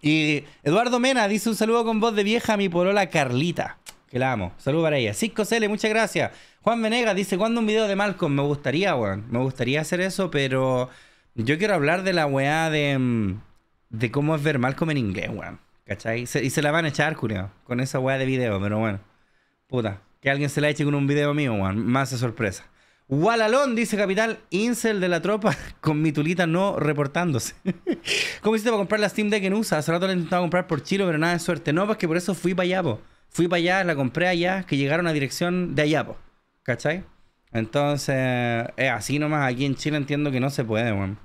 Y Eduardo Mena dice un saludo con voz de vieja a mi porola Carlita que la amo. Saludos para ella. Cisco Cele, muchas gracias. Juan Venegas dice, ¿cuándo un video de Malcolm? Me gustaría, weón. Me gustaría hacer eso, pero yo quiero hablar de la weá de, mm, de cómo es ver Malcolm en inglés, weón. ¿Cachai? y se la van a echar, Julio, con esa weá de video, pero bueno. Puta, que alguien se la eche con un video mío, weón. Más de sorpresa. Walalón, dice Capital, incel de la tropa, con mi tulita no reportándose. ¿Cómo hiciste para comprar la Steam Deck en USA? Hace rato la intentaba comprar por chilo, pero nada de suerte. No, pues que por eso fui para Fui para allá, la compré allá, que llegaron a dirección de allá, ¿cachai? Entonces, es así nomás. Aquí en Chile entiendo que no se puede, weón.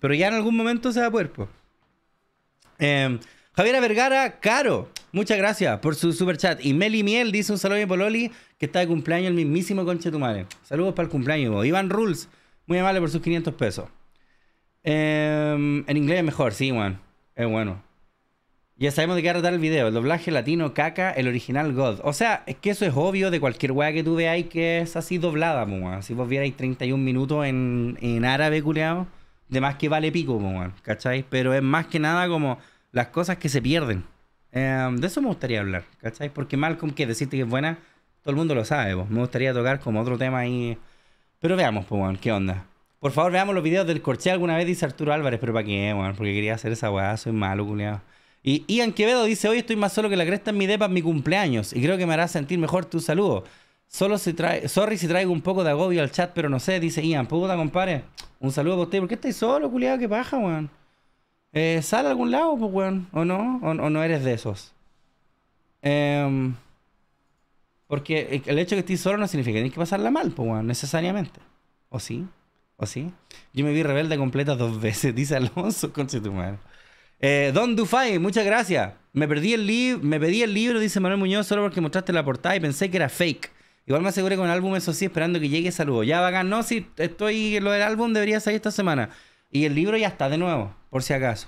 Pero ya en algún momento se va a poder, em, Javiera Vergara, caro. Muchas gracias por su super chat. Y Meli Miel dice un saludo a Pololi, que está de cumpleaños el mismísimo conche tu madre. Saludos para el cumpleaños. Iván Rules, muy amable por sus 500 pesos. Em, en inglés mejor, sí, weón. Es bueno. Ya sabemos de qué va a tratar el video. El doblaje latino caca, el original God. O sea, es que eso es obvio de cualquier weá que tú veáis que es así doblada, weón. Si vos vierais 31 minutos en, árabe, culeado, de más que vale pico, weón. ¿cacháis? Pero es más que nada como las cosas que se pierden. Em, de eso me gustaría hablar, ¿cacháis? Porque Malcolm, que decirte que es buena, todo el mundo lo sabe, vos. Me gustaría tocar como otro tema ahí. Pero veamos, pues, qué onda. Por favor, veamos los videos del corché alguna vez, dice Arturo Álvarez, pero ¿para qué, weón? Porque quería hacer esa weá, soy malo, culeado. Y Ian Quevedo dice, hoy estoy más solo que la cresta en mi depa en mi cumpleaños y creo que me hará sentir mejor tu saludo. Solo si trae, sorry si traigo un poco de agobio al chat, pero no sé, dice Ian, puta compadre. Un saludo a usted. ¿Por qué estáis solo, culiado? ¿Qué paja, weón? Eh, a algún lado, pues, weón? ¿O no? ¿O, no eres de esos? Em, porque el hecho de que estés solo no significa que tienes que pasarla mal, pues, weón, necesariamente. ¿O sí? ¿O sí? Yo me vi rebelde completa dos veces, dice Alonso, con tu madre. Eh, Don Dufay, muchas gracias. Me, perdí el libro, me pedí el libro, dice Manuel Muñoz, solo porque mostraste la portada y pensé que era fake. Igual me aseguré con el álbum, eso sí, esperando que llegue saludo. Ya bacán, no, si estoy. Lo del álbum debería salir esta semana. Y el libro ya está de nuevo, por si acaso.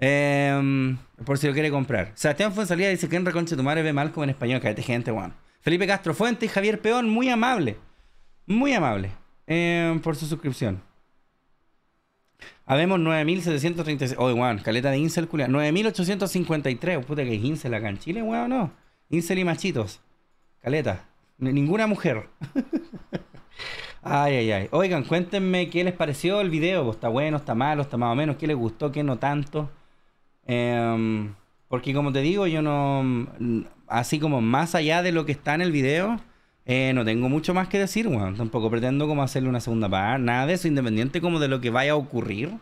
Em, por si lo quiere comprar. Sebastián Fonzalía dice que en Reconche tu madre ve mal como en español. Cállate, gente, Juan Felipe Castro Fuente y Javier Peón, muy amable. Muy amable. Em, por su suscripción. Habemos 9.736. Oh, weón, caleta de Incel, culia. 9.853. Puta que es Incel acá en Chile, weón, no. Incel y machitos. Caleta. Ninguna mujer. ay, ay, ay. Oigan, cuéntenme qué les pareció el video. ¿Está bueno? ¿Está malo? ¿Está más o menos? ¿Qué les gustó? ¿Qué no tanto? Em, porque como te digo, yo no... Así como más allá de lo que está en el video, eh, no tengo mucho más que decir, weón. Tampoco pretendo como hacerle una segunda parte, nada de eso, independiente como de lo que vaya a ocurrir.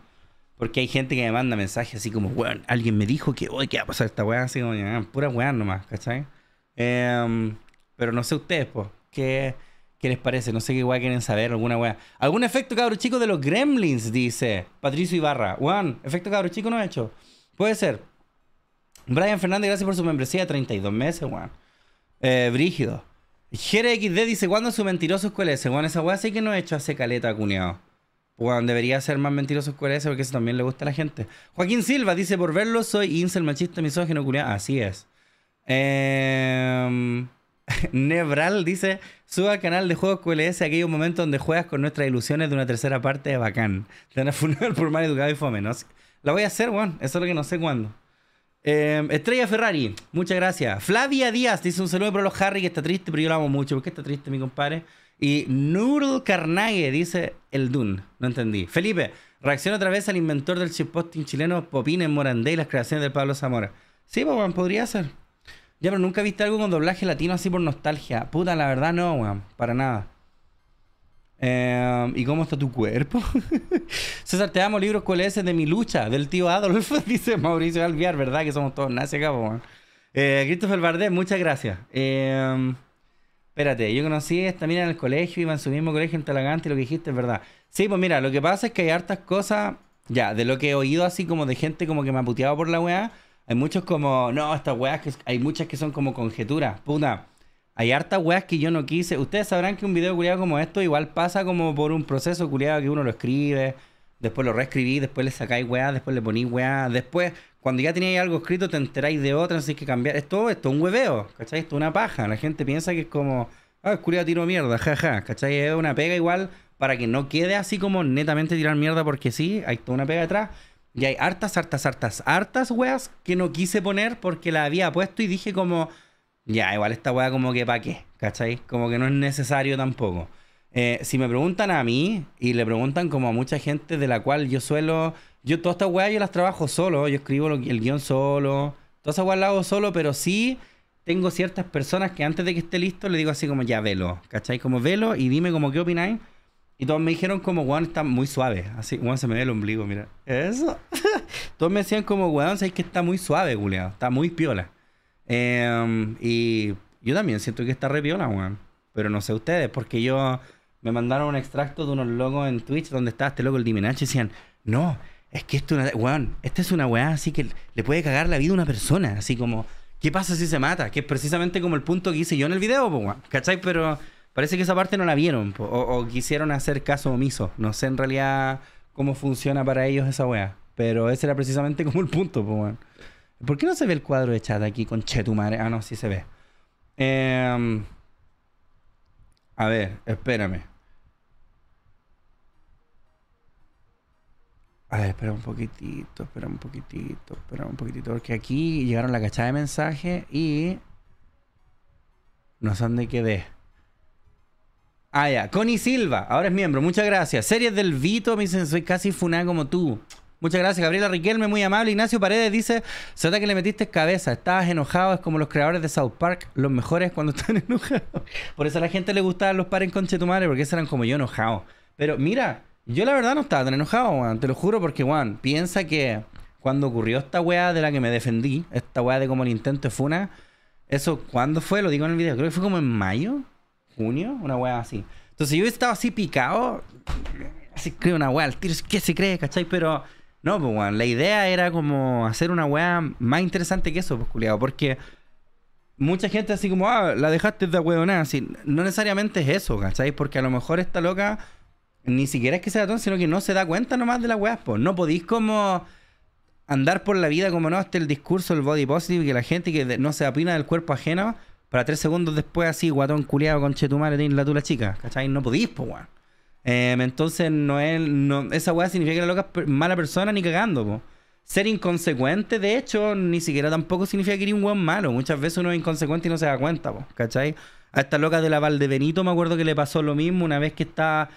Porque hay gente que me manda mensajes así como, weón, alguien me dijo que hoy que va a pasar esta weá, así como, pura weá nomás, ¿cachai? Em, pero no sé ustedes, pues, ¿qué, les parece? No sé qué weá quieren saber, alguna weá. ¿Algún efecto cabro chico de los gremlins? Dice Patricio Ibarra. Weón, efecto cabro chico no ha hecho. Puede ser. Brian Fernández, gracias por su membresía, 32 meses, weón. Eh, brígido. JereXD dice, ¿cuándo su mentiroso es QLS? Bueno, esa weá sí que no he hecho hace caleta, cuñado. Bueno, debería ser más mentiroso QLS porque eso también le gusta a la gente. Joaquín Silva dice, por verlo soy incel machista misógino cuñado. Así es. Em, Nebral dice, suba al canal de juegos QLS aquellos momento donde juegas con nuestras ilusiones de una tercera parte de bacán. Te funeral por mal educado y fome, ¿no? La voy a hacer, weón. eso es lo que no sé cuándo. Em, Estrella Ferrari, muchas gracias. Flavia Díaz dice un saludo para los Harry que está triste, pero yo lo amo mucho. ¿Por qué está triste, mi compadre? Y Nurl Carnage dice el Dune, No entendí. Felipe, reacciona otra vez al inventor del posting chileno Popine Morandé y las creaciones del Pablo Zamora. Sí, pues, weón, podría ser. Ya, pero nunca viste algo con doblaje latino así por nostalgia. Puta, la verdad no, weón. Para nada. Em, ¿Y cómo está tu cuerpo? César, te amo, libros ese de mi lucha, del tío Adolfo, dice Mauricio Alviar, ¿verdad? Que somos todos nazis acá, po, eh, Christopher Bardet, muchas gracias. Em, espérate, yo conocí esta mina en el colegio, iba en su mismo colegio en Talagante y lo que dijiste es verdad. Sí, pues mira, lo que pasa es que hay hartas cosas, ya, de lo que he oído así como de gente como que me ha puteado por la weá, hay muchos como, no, estas weas, que hay muchas que son como conjeturas, puta. Hay hartas weas que yo no quise. Ustedes sabrán que un video culiado como esto igual pasa como por un proceso culiado que uno lo escribe, después lo reescribís, después le sacáis weas, después le ponéis weas, después cuando ya teníais algo escrito te enteráis de otra, así que cambiar. Esto, esto es un hueveo, ¿cachai? Esto es una paja. La gente piensa que es como, ah, es culiado tiro mierda, jaja, ja. ¿cachai? Es una pega igual para que no quede así como netamente tirar mierda porque sí, hay toda una pega detrás. Y hay hartas, hartas, hartas, hartas weas que no quise poner porque la había puesto y dije como ya, igual esta weá como que para qué, ¿cachai? Como que no es necesario tampoco. Eh, si me preguntan a mí y le preguntan como a mucha gente de la cual yo suelo, yo todas estas weas yo las trabajo solo, yo escribo el guión solo, todas esas weas las hago solo, pero sí tengo ciertas personas que antes de que esté listo le digo así como ya velo, ¿cachai? Como velo y dime como qué opináis. Y todos me dijeron como, weón, está muy suave. Así, weón, se me ve el ombligo, mira. Eso. todos me decían como, weón, ¿sabes que está muy suave, güey Está muy piola. Em, y yo también siento que está re viola, weón. Pero no sé ustedes, porque yo me mandaron un extracto de unos logos en Twitch donde estaba este loco, el Diminache, y decían, no, es que esto, una, weón, esta es una weá así que le puede cagar la vida a una persona, así como, ¿qué pasa si se mata? Que es precisamente como el punto que hice yo en el video, pues, weón, ¿cachai? Pero parece que esa parte no la vieron, o, o, quisieron hacer caso omiso. No sé en realidad cómo funciona para ellos esa weá, pero ese era precisamente como el punto, pues, weón. ¿Por qué no se ve el cuadro de chat aquí con Chetumare? Ah, no, sí se ve. Em, a ver, espérame. A ver, espera un poquitito, espera un poquitito, espera un poquitito. Porque aquí llegaron la cachada de mensaje y. No sé dónde quedé. Ah, ya. Connie Silva, ahora es miembro, muchas gracias. Series del Vito, me dicen, soy casi funa como tú. Muchas gracias, Gabriela Riquelme, muy amable. Ignacio Paredes dice, se que le metiste cabeza, estabas enojado, es como los creadores de South Park, los mejores cuando están enojados. Por eso a la gente le gustaban los pares con tu porque eran como yo enojado. Pero mira, yo la verdad no estaba tan enojado, te lo juro, porque Juan, piensa que cuando ocurrió esta weá de la que me defendí, esta weá de como el intento de Funa, eso, ¿cuándo fue? Lo digo en el video, creo que fue como en mayo, junio, una weá así. Entonces yo estado así picado, así creo una weá al tiro, ¿qué se cree, cachai? Pero no, pues, weón, la idea era como hacer una weá más interesante que eso, pues, culiado. Porque mucha gente así como, ah, la dejaste de weón, Así, no necesariamente es eso, ¿cachai? Porque a lo mejor esta loca ni siquiera es que sea tonta, sino que no se da cuenta nomás de la weá, pues. No podéis como andar por la vida como no, hasta este el discurso, el body positive, que la gente que no se apina del cuerpo ajeno, para tres segundos después así, guatón culiado con chetumare, tenés la tula chica, ¿cachai? No podís, pues, weón. Em, entonces, no es. esa weá significa que la loca es mala persona ni cagando, Ser inconsecuente, de hecho, ni siquiera tampoco significa que eres un weón malo. Muchas veces uno es inconsecuente y no se da cuenta, po, ¿cachai? A esta loca de la Valdebenito me acuerdo que le pasó lo mismo una vez que está.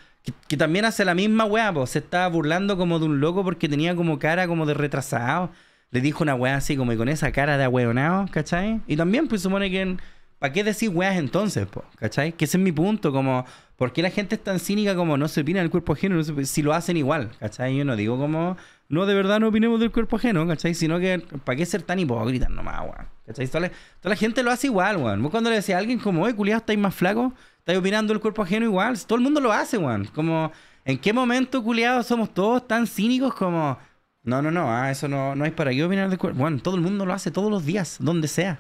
Que, también hace la misma weá, po. Se estaba burlando como de un loco porque tenía como cara como de retrasado. Le dijo una weá así como y con esa cara de ahueonado, ¿cachai? Y también, pues supone que en, ¿Para qué decir weas entonces, po? ¿Cachai? Que ese es mi punto, como, ¿por qué la gente es tan cínica como no se opina del cuerpo ajeno? si lo hacen igual, ¿cachai? Yo no digo como, no, de verdad no opinemos del cuerpo ajeno, ¿cachai? Sino que, ¿para qué ser tan hipócritas nomás, weón? ¿Cachai? Toda la, toda la, gente lo hace igual, weón. Vos cuando le decís a alguien como, oye, culiado, estáis más flaco, estáis opinando del cuerpo ajeno igual. Todo el mundo lo hace, weón. Como, ¿en qué momento, culiado, somos todos tan cínicos como, no, no, no, ah, eso no, no es para yo opinar del cuerpo? Bueno, todo el mundo lo hace todos los días, donde sea.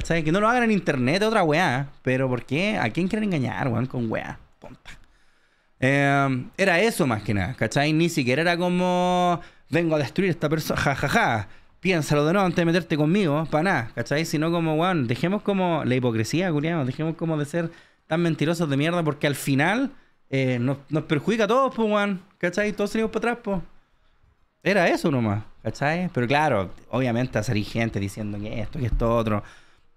¿Cachai? Que no lo hagan en internet, otra weá. Pero ¿por qué? ¿A quién quieren engañar, weón? Con weá. Tonta. Em, era eso más que nada, ¿cachai? Ni siquiera era como. Vengo a destruir esta persona, jajaja. Ja. Piénsalo de nuevo antes de meterte conmigo, para nada, ¿cachai? Sino como, weón, dejemos como la hipocresía, culiado. Dejemos como de ser tan mentirosos de mierda porque al final eh, nos, perjudica a todos, pues, weón. ¿cachai? Todos salimos para atrás, pues. Era eso nomás, ¿cachai? Pero claro, obviamente a salir gente diciendo que esto, que esto, otro.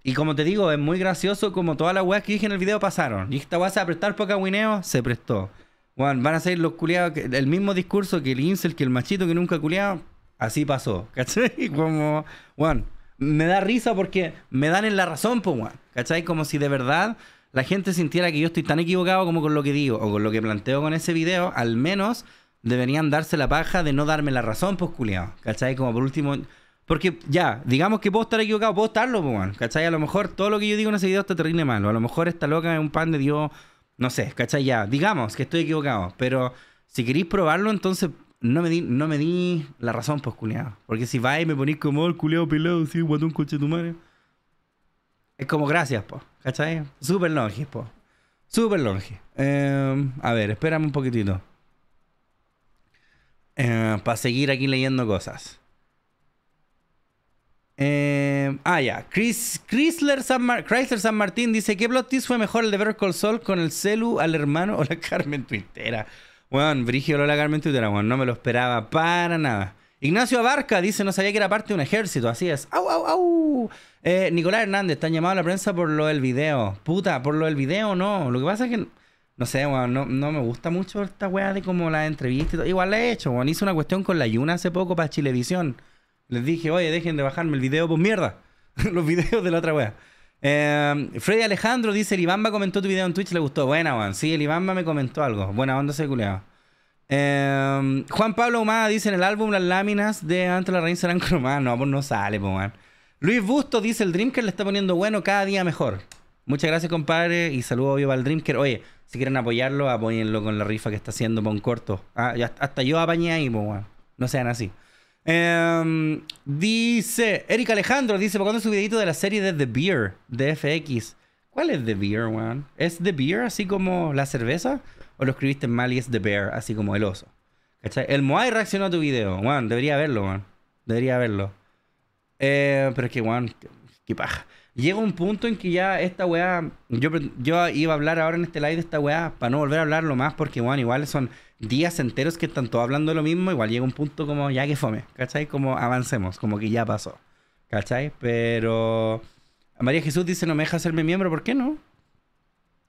Y como te digo, es muy gracioso como todas las weas que dije en el video pasaron. Y esta wea se prestar por guineo, se prestó. Juan van a ser los culiados, el mismo discurso que el incel, que el machito que nunca culiado, así pasó. ¿Cachai? Como, Juan me da risa porque me dan en la razón, pues, Juan ¿Cachai? Como si de verdad la gente sintiera que yo estoy tan equivocado como con lo que digo o con lo que planteo con ese video, al menos deberían darse la paja de no darme la razón, pues, culiado. ¿Cachai? Como por último porque ya, digamos que puedo estar equivocado, puedo estarlo, weón. ¿Cachai? A lo mejor todo lo que yo digo en ese video está terrible malo. A lo mejor esta loca es un pan de Dios, no sé, ¿cachai? Ya, digamos que estoy equivocado. Pero si queréis probarlo, entonces no me di, no me di la razón, pues, culiado. Porque si vais y me ponéis como oh, el culiado pelado, sí, guatón, coche tu madre. Es como gracias, po. ¿Cachai? Súper longe, po. Súper longe. Em, a ver, espérame un poquitito. Em, Para seguir aquí leyendo cosas. Em, ah, ya. Chrysler, San San Martín dice: ¿Qué plot fue mejor el de Better sol Sol con el celu al hermano o la Carmen Twittera? Weón, Brigio la Carmen Twittera, weón. No me lo esperaba para nada. Ignacio Abarca dice: No sabía que era parte de un ejército. Así es. ¡Au, eh, Nicolás Hernández, están llamado a la prensa por lo del video. Puta, por lo del video no. Lo que pasa es que. No sé, weón, no, me gusta mucho esta weá de como la entrevista Igual la he hecho, weón. Hice una cuestión con la Yuna hace poco para Chilevisión. Les dije, oye, dejen de bajarme el video, pues mierda. Los videos de la otra wea. Em, Freddy Alejandro dice, el Ibamba comentó tu video en Twitch, le gustó. Buena, weón. Sí, el Ibamba me comentó algo. Buena onda se culeaba. Em, Juan Pablo Humada dice, en el álbum las láminas de Antes la Reina serán cromadas. Ah, no, pues no sale, pues, weón. Luis Busto dice, el Dreamker le está poniendo bueno cada día mejor. Muchas gracias, compadre, y saludo obvio para el Dreamker. Oye, si quieren apoyarlo, apóyenlo con la rifa que está haciendo para corto. Ah, hasta yo apañé ahí, pues, No sean así. Em, dice Eric Alejandro, dice, ¿por es su videito de la serie de The Beer de FX? ¿Cuál es The Beer, Juan? ¿Es The Beer así como la cerveza? ¿O lo escribiste mal y es The Bear, así como el oso? El Moai reaccionó a tu video, Juan, Debería verlo, Juan Debería verlo. Eh, pero es que, Juan qué, qué paja llega un punto en que ya esta weá, yo, yo iba a hablar ahora en este live de esta weá para no volver a hablarlo más porque, bueno, igual son días enteros que están todos hablando de lo mismo, igual llega un punto como ya que fome, ¿cachai? Como avancemos, como que ya pasó, ¿cachai? Pero María Jesús dice, no me deja mi miembro, ¿por qué no?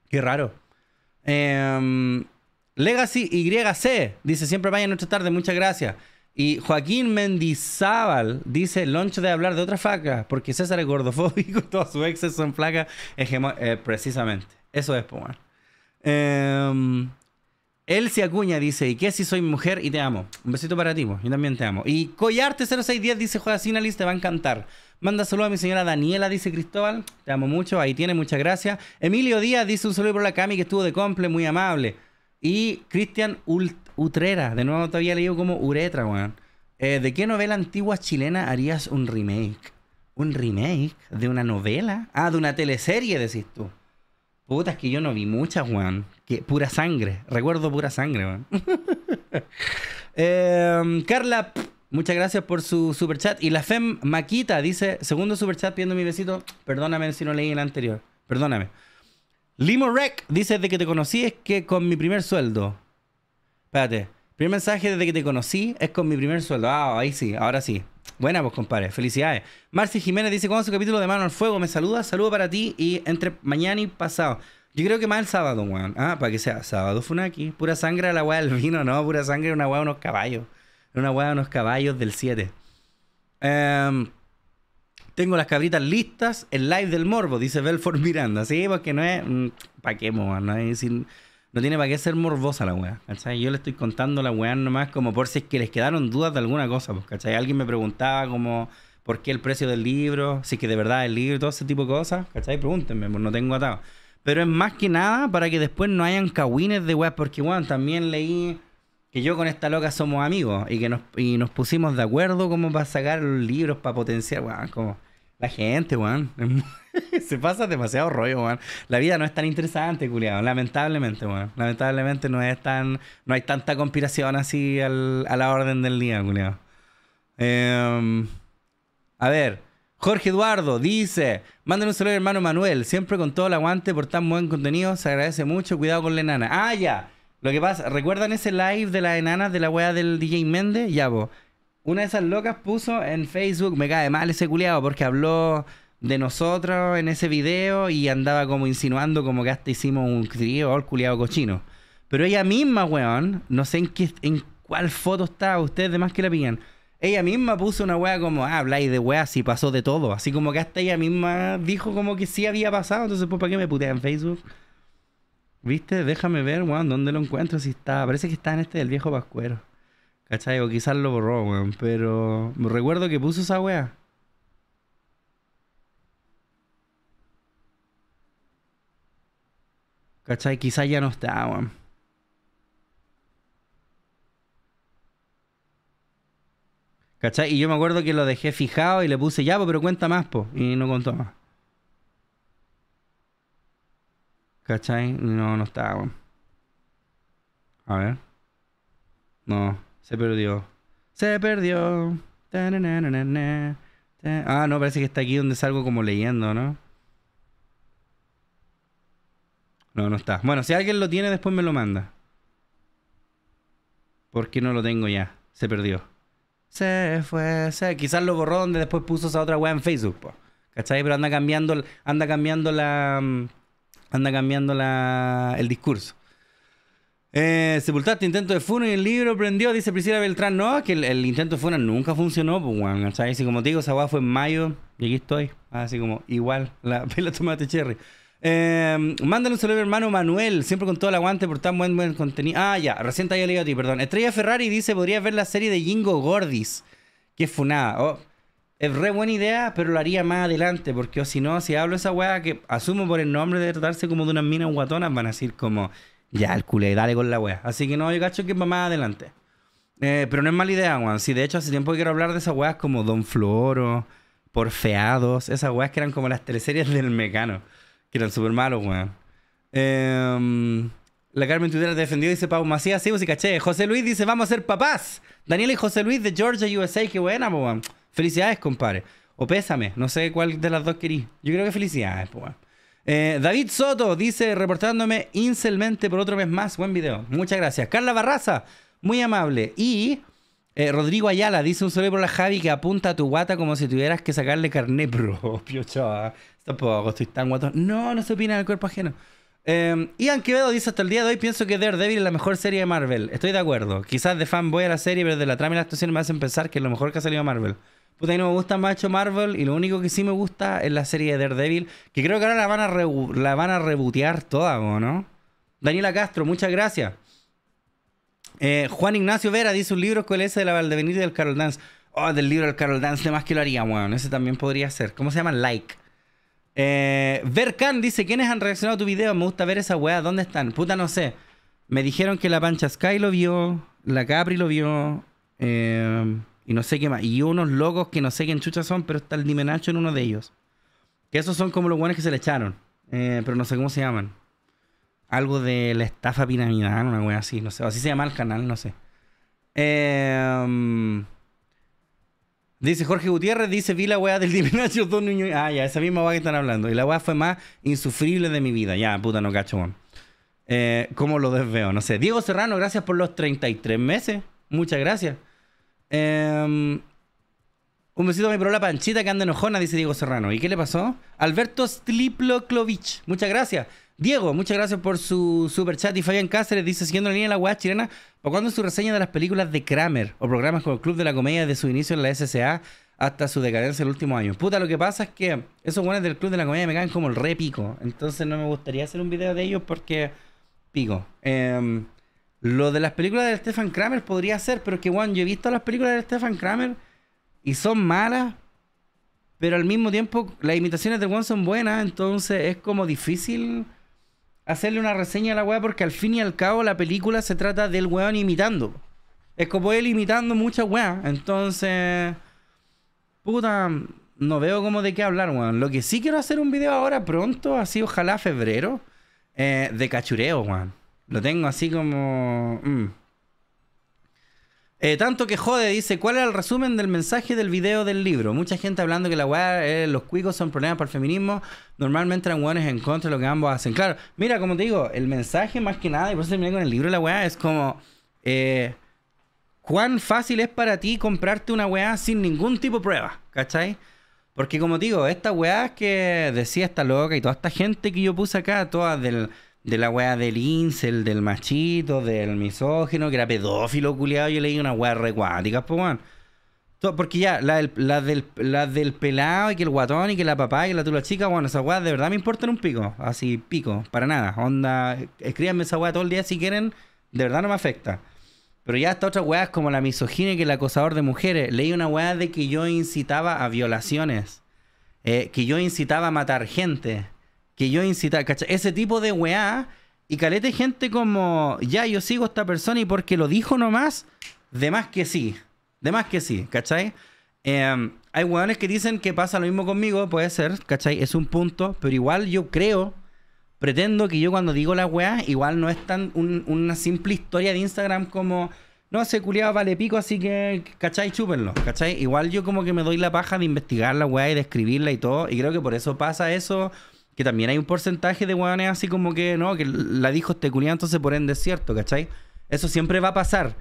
Qué raro. Em, Legacy YC dice, siempre vaya a nuestra tarde, muchas gracias. Y Joaquín Mendizábal dice, loncho de hablar de otra faca, porque César es gordofóbico, todos sus exes son flacas, eh, precisamente. Eso es, Pomar. Eh, él acuña, dice, ¿y qué si soy mujer y te amo? Un besito para ti, yo también te amo. Y Collarte0610 dice, juega Sinalis, te va a encantar. Manda saludos a mi señora Daniela, dice Cristóbal, te amo mucho, ahí tiene, muchas gracias. Emilio Díaz dice un saludo por la Cami que estuvo de comple, muy amable. Y Cristian Ultra. Utrera. De nuevo, todavía leído como Uretra, weón. Eh, ¿De qué novela antigua chilena harías un remake? ¿Un remake? ¿De una novela? Ah, de una teleserie, decís tú. Puta, es que yo no vi muchas, weón. Que pura sangre. Recuerdo pura sangre, weón. Em, Carla, muchas gracias por su superchat. Y la Fem Maquita dice, segundo superchat pidiendo mi besito. Perdóname si no leí el anterior. Perdóname. Limo Rec dice, de que te conocí es que con mi primer sueldo. Espérate. Primer mensaje desde que te conocí es con mi primer sueldo. Ah, ahí sí, ahora sí. Buena, pues compadre, felicidades. Marci Jiménez dice: ¿Cuándo su capítulo de Mano al Fuego? Me saluda, saludo para ti y entre mañana y pasado. Yo creo que más el sábado, weón. Ah, para que sea sábado Funaki. Pura sangre a la weá del vino, no, pura sangre una weá de unos caballos. Una weá de unos caballos del 7. Em, tengo las cabritas listas. El live del morbo, dice Belfort Miranda. Sí, porque no es. Mm, ¿Para qué, weón? No es sin no tiene para qué ser morbosa la weá, ¿cachai? Yo le estoy contando la weá nomás como por si es que les quedaron dudas de alguna cosa, pues, ¿cachai? Alguien me preguntaba como por qué el precio del libro, si es que de verdad el libro, todo ese tipo de cosas, ¿cachai? Pregúntenme, pues no tengo atado. Pero es más que nada para que después no hayan cahuines de weá, porque weón, también leí que yo con esta loca somos amigos y que nos, pusimos de acuerdo como para sacar los libros, para potenciar, weá, como gente, weón. Se pasa demasiado rollo, weón. La vida no es tan interesante, culiado. Lamentablemente, weón. Lamentablemente no es tan. No hay tanta conspiración así a la orden del día, culiado. Em, a ver. Jorge Eduardo dice: Mándenos un saludo, hermano Manuel. Siempre con todo el aguante por tan buen contenido. Se agradece mucho. Cuidado con la enana. Ah, ya. Lo que pasa, ¿recuerdan ese live de las enana de la weá del DJ Méndez? Ya, vos una de esas locas puso en Facebook, me cae mal ese culiado porque habló de nosotros en ese video y andaba como insinuando como que hasta hicimos un crío, oh, el culiado cochino. Pero ella misma, weón, no sé en qué, en cuál foto estaba, ustedes de más que la pillan. Ella misma puso una wea como, ah, y de weá, si pasó de todo. Así como que hasta ella misma dijo como que sí había pasado, entonces pues, ¿para qué me putea en Facebook? ¿Viste? Déjame ver, weón, dónde lo encuentro, si está. Parece que está en este del viejo Pascuero. ¿Cachai? O quizás lo borró, weón. Pero recuerdo que puso esa weá. ¿Cachai? Quizás ya no está, weón. ¿Cachai? Y yo me acuerdo que lo dejé fijado y le puse ya, pues, pero cuenta más, po. Y no contó más. ¿Cachai? No, no está, weón. A ver. No. Se perdió. Se perdió. Ah, no, parece que está aquí donde salgo como leyendo, ¿no? No, no está. Bueno, si alguien lo tiene, después me lo manda. Porque no lo tengo ya. Se perdió. Se fue, se. Quizás lo borró donde después puso esa otra weá en Facebook, po. ¿Cachai? Pero anda cambiando, anda cambiando la. Mm, anda cambiando la, el discurso. Eh, sepultaste intento de funa y el libro prendió, dice Priscila Beltrán. No, que el, intento de funa nunca funcionó, pues, bueno, ¿sabes? Y como digo, esa fue en mayo y aquí estoy. Así como, igual, la pela tomate cherry. Eh, mándale un saludo, hermano Manuel, siempre con todo el aguante por tan buen, buen contenido. Ah, ya, recién te había leído a ti, perdón. Estrella Ferrari dice: podrías ver la serie de Jingo Gordis. Que funada. Oh, es re buena idea, pero lo haría más adelante, porque o si no, si hablo esa weá que asumo por el nombre de tratarse como de unas minas guatonas, van a decir como ya, el culé, dale con la wea. Así que no, yo cacho que va más adelante. Eh, pero no es mala idea, Juan. Sí, de hecho, hace tiempo quiero hablar de esas weas como Don Floro Porfeados, esas weas que eran como las teleseries del Mecano, que eran súper malos, weón. Em, la Carmen Tudela defendió, dice Pau Macías, sí, pues sí, caché. José Luis dice, vamos a ser papás. Daniel y José Luis de Georgia, USA, qué buena, weón. Felicidades, compadre. O pésame, no sé cuál de las dos querís. Yo creo que felicidades, weón. Eh, David Soto dice, reportándome incelmente por otro vez más. Buen video. Muchas gracias. Carla Barraza, muy amable. Y eh, Rodrigo Ayala dice un saludo por la Javi que apunta a tu guata como si tuvieras que sacarle carné propio, chaval. Tampoco estoy tan guato. No, no se opina del cuerpo ajeno. Eh, Ian Quevedo dice hasta el día de hoy pienso que Daredevil es la mejor serie de Marvel. Estoy de acuerdo. Quizás de fan voy a la serie, pero de la trama y la actuación me hacen pensar que es lo mejor que ha salido Marvel. Puta, y no me gusta macho Marvel y lo único que sí me gusta es la serie de Daredevil, que creo que ahora la van a, la van a rebotear toda, ¿no? Daniela Castro, muchas gracias. Eh, Juan Ignacio Vera dice un libro con ese de la Valdevenida del Carol Dance. Oh, del libro del Carol Dance, de más que lo haría, weón. ese también podría ser. ¿Cómo se llama? Like. Eh, Verkan dice: ¿Quiénes han reaccionado a tu video? Me gusta ver esa weá. ¿Dónde están? Puta, no sé. Me dijeron que la Pancha Sky lo vio, la Capri lo vio. Eh y no sé qué más. Y unos locos que no sé quién chuchas son, pero está el Dimenacho en uno de ellos. Que esos son como los buenos que se le echaron, eh, pero no sé cómo se llaman. Algo de la estafa piramidal, una wea así, no sé. Así se llama el canal, no sé. Eh, dice Jorge Gutiérrez, dice, vi la wea del Dimenacho dos niños. Ah, ya, esa misma wea que están hablando. Y la wea fue más insufrible de mi vida. Ya, puta, no cacho, weón. Eh, ¿Cómo lo desveo? No sé. Diego Serrano, gracias por los 33 meses. Muchas gracias. Em, un besito me mi la Panchita que anda enojona, dice Diego Serrano. ¿Y qué le pasó? Alberto Stliploklovich muchas gracias. Diego, muchas gracias por su super chat. Y Fabian Cáceres dice, siguiendo la línea de la guada chilena, ¿para cuándo su reseña de las películas de Kramer o programas como el Club de la Comedia de su inicio en la SSA hasta su decadencia el último año Puta, lo que pasa es que esos buenos del Club de la Comedia me caen como el re pico. Entonces no me gustaría hacer un video de ellos porque pico. Em, lo de las películas de Stefan Kramer podría ser, pero es que, Juan, yo he visto las películas de Stefan Kramer y son malas, pero al mismo tiempo las imitaciones de Juan son buenas, entonces es como difícil hacerle una reseña a la weá porque al fin y al cabo la película se trata del weón imitando. Es como él imitando muchas weá, entonces... Puta, no veo como de qué hablar, weón. Lo que sí quiero hacer un video ahora pronto, así ojalá febrero, eh, de cachureo, Juan. Lo tengo así como... Mm. Eh, tanto que jode, dice, ¿cuál es el resumen del mensaje del video del libro? Mucha gente hablando que la weá, eh, los cuicos son problemas para el feminismo, normalmente eran weones en contra de lo que ambos hacen. Claro, mira, como te digo, el mensaje más que nada, y por eso terminé con el libro la weá, es como, eh, ¿cuán fácil es para ti comprarte una weá sin ningún tipo de prueba? ¿Cachai? Porque como digo, esta weá que decía esta loca y toda esta gente que yo puse acá, todas del de la weá del incel, del machito, del misógino, que era pedófilo, culiado. Yo leí una weá recuática, pues, weón. Porque ya, las del, pelado y que el guatón y que la papá y que la tula chica, bueno, esas weas de verdad me importan un pico. Así, pico, para nada. Onda, escríbanme esa wea todo el día si quieren, de verdad no me afecta. Pero ya hasta otras weas como la misoginia y que el acosador de mujeres. Leí una wea de que yo incitaba a violaciones, eh, que yo incitaba a matar gente que yo incitar, ¿cachai? Ese tipo de weá. Y calete gente como, ya, yo sigo esta persona y porque lo dijo nomás, de más que sí. De más que sí, ¿cachai? Em, hay weones que dicen que pasa lo mismo conmigo, puede ser, ¿cachai? Es un punto, pero igual yo creo, pretendo que yo cuando digo la weá, igual no es tan una simple historia de Instagram como, no, ese culiado vale pico, así que, ¿cachai? Chúpenlo, ¿cachai? Igual yo como que me doy la paja de investigar la weá y de escribirla y todo, y creo que por eso pasa eso que también hay un porcentaje de weones así como que, no, que la dijo este culiado, entonces por ende es cierto, ¿cachai? Eso siempre va a pasar.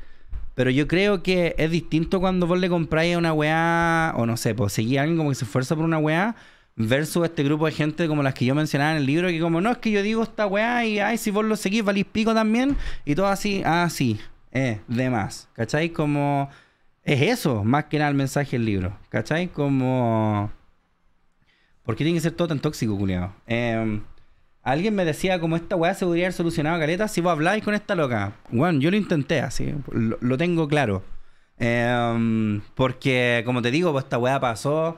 Pero yo creo que es distinto cuando vos le compráis a una weá, o no sé, pues seguís a alguien como que se esfuerza por una weá, versus este grupo de gente como las que yo mencionaba en el libro, que como, no, es que yo digo esta weá y, ay, si vos lo seguís, valís pico también, y todo así, ah, sí, eh, de más, ¿cachai? Como, es eso, más que nada el mensaje del libro, ¿cachai? Como... ¿Por qué tiene que ser todo tan tóxico, culiado? Em, alguien me decía, como esta weá se podría haber solucionado, caleta, si vos habláis con esta loca. Bueno, yo lo intenté así, lo, tengo claro. Em, porque, como te digo, pues, esta weá pasó.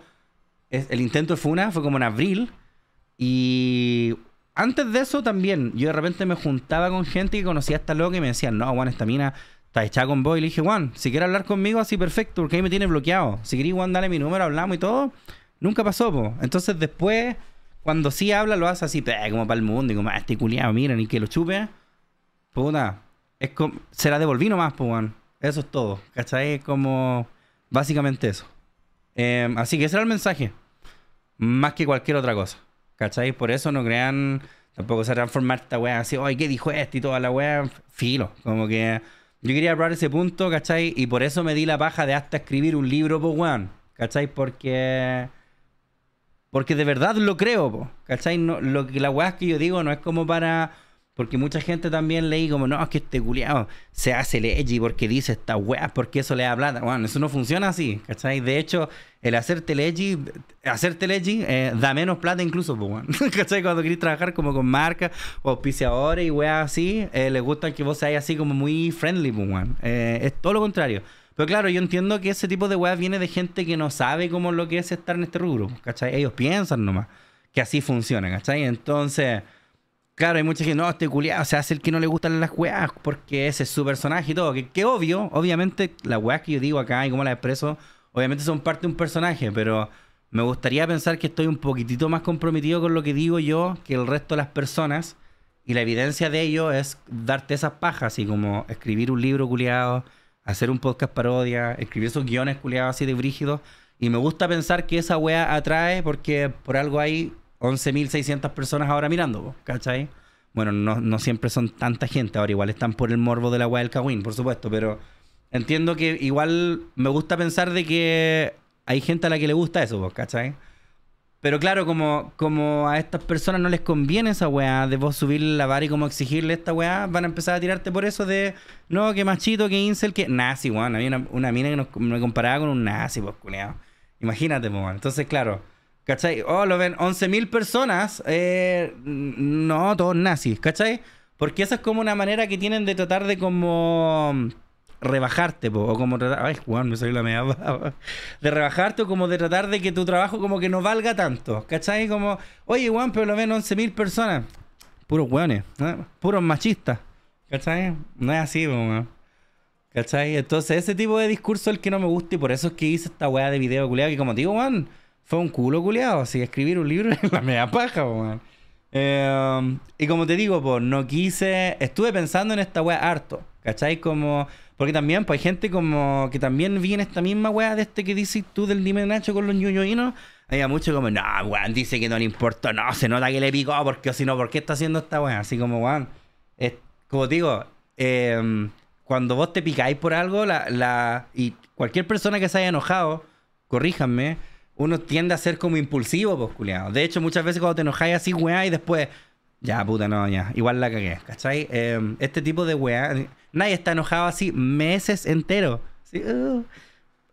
el intento fue una... fue como en abril. Y antes de eso también, yo de repente me juntaba con gente que conocía a esta loca y me decían, no, Juan, esta mina está echada con vos. Y le dije, Juan, si quieres hablar conmigo, así perfecto, porque ahí me tiene bloqueado. Si querés, Juan, dale mi número, hablamos y todo. Nunca pasó, po. Entonces después, cuando sí habla, lo hace así, como para el mundo, y como, ah, este culiado, miren, y que lo chupe. Puta, es como, se la devolví nomás, po, man. Eso es todo, ¿cachai? Es como, básicamente eso. Em, así que ese era el mensaje, más que cualquier otra cosa, ¿cachai? Por eso no crean, tampoco se transformar esta wea así, ay, ¿qué dijo este y toda la wea? Filo, como que... Yo quería hablar ese punto, ¿cachai? Y por eso me di la paja de hasta escribir un libro, po, weón. ¿Cachai? Porque porque de verdad lo creo, po, ¿cachai? No, lo que la weá que yo digo no es como para. Porque mucha gente también leí como, no, es que este culiao se hace el porque dice esta weas, porque eso le da plata. Bueno, eso no funciona así, ¿cachai? De hecho, el hacerte el hacerte eh, da menos plata incluso, po', ¿cachai? Cuando querés trabajar como con marcas o auspiciadores y weas así, eh, les gusta que vos seáis así como muy friendly, po', eh, es todo lo contrario. Pero claro, yo entiendo que ese tipo de weas viene de gente que no sabe cómo es lo que es estar en este rubro, ¿cachai? Ellos piensan nomás que así funciona, ¿cachai? Entonces, claro, hay mucha gente, no, este culiado se hace el que no le gustan las weas porque ese es su personaje y todo. Que, obvio, obviamente, las weas que yo digo acá y cómo las expreso, obviamente son parte de un personaje, pero me gustaría pensar que estoy un poquitito más comprometido con lo que digo yo que el resto de las personas. Y la evidencia de ello es darte esas pajas, y como escribir un libro culiado, hacer un podcast parodia, escribir esos guiones culiados así de brígidos. Y me gusta pensar que esa wea atrae porque por algo hay 11.600 personas ahora mirando, ¿cachai? Bueno, no, siempre son tanta gente, ahora igual están por el morbo de la wea del Kawin, por supuesto, pero entiendo que igual me gusta pensar de que hay gente a la que le gusta eso, ¿vos? ¿cachai? Pero claro, como, como a estas personas no les conviene esa weá de vos subir la vara y como exigirle esta weá, van a empezar a tirarte por eso de no, que machito, que incel, que nazi, weón. Había una, una mina que nos, me comparaba con un nazi, pues, cuneado. Imagínate, pues, weón. Entonces, claro, ¿cachai? Oh, lo ven 11.000 personas, eh, no, todos nazis, ¿cachai? Porque esa es como una manera que tienen de tratar de como rebajarte, o como tratar. Ay, Juan, me salió la media De rebajarte o como de tratar de que tu trabajo como que no valga tanto. ¿Cachai? Como, oye, Juan, pero lo ven 11.000 personas. Puros hueones, ¿no? puros machistas. ¿Cachai? No es así, po, ¿Cachai? Entonces, ese tipo de discurso es el que no me gusta y por eso es que hice esta wea de video culiado. Que como digo, Juan, fue un culo culiado. Así escribir un libro es la media paja, Juan. Em, y como te digo, po, no quise. Estuve pensando en esta wea harto. ¿Cachai? Como porque también, pues hay gente como que también viene esta misma weá de este que dices tú del Dime Nacho con los ñoñoinos. Había mucho como, no, weón, dice que no le importa, no, se nota que le picó, porque si no, ¿por qué está haciendo esta weá? Así como, weón, como digo, em, cuando vos te picáis por algo, la, la, y cualquier persona que se haya enojado, corríjanme, uno tiende a ser como impulsivo, pues, culiado. De hecho, muchas veces cuando te enojáis así, weá, y después, ya, puta, no, ya. Igual la cagué, ¿cachai? Em, este tipo de weá. Nadie está enojado así meses enteros. Uh,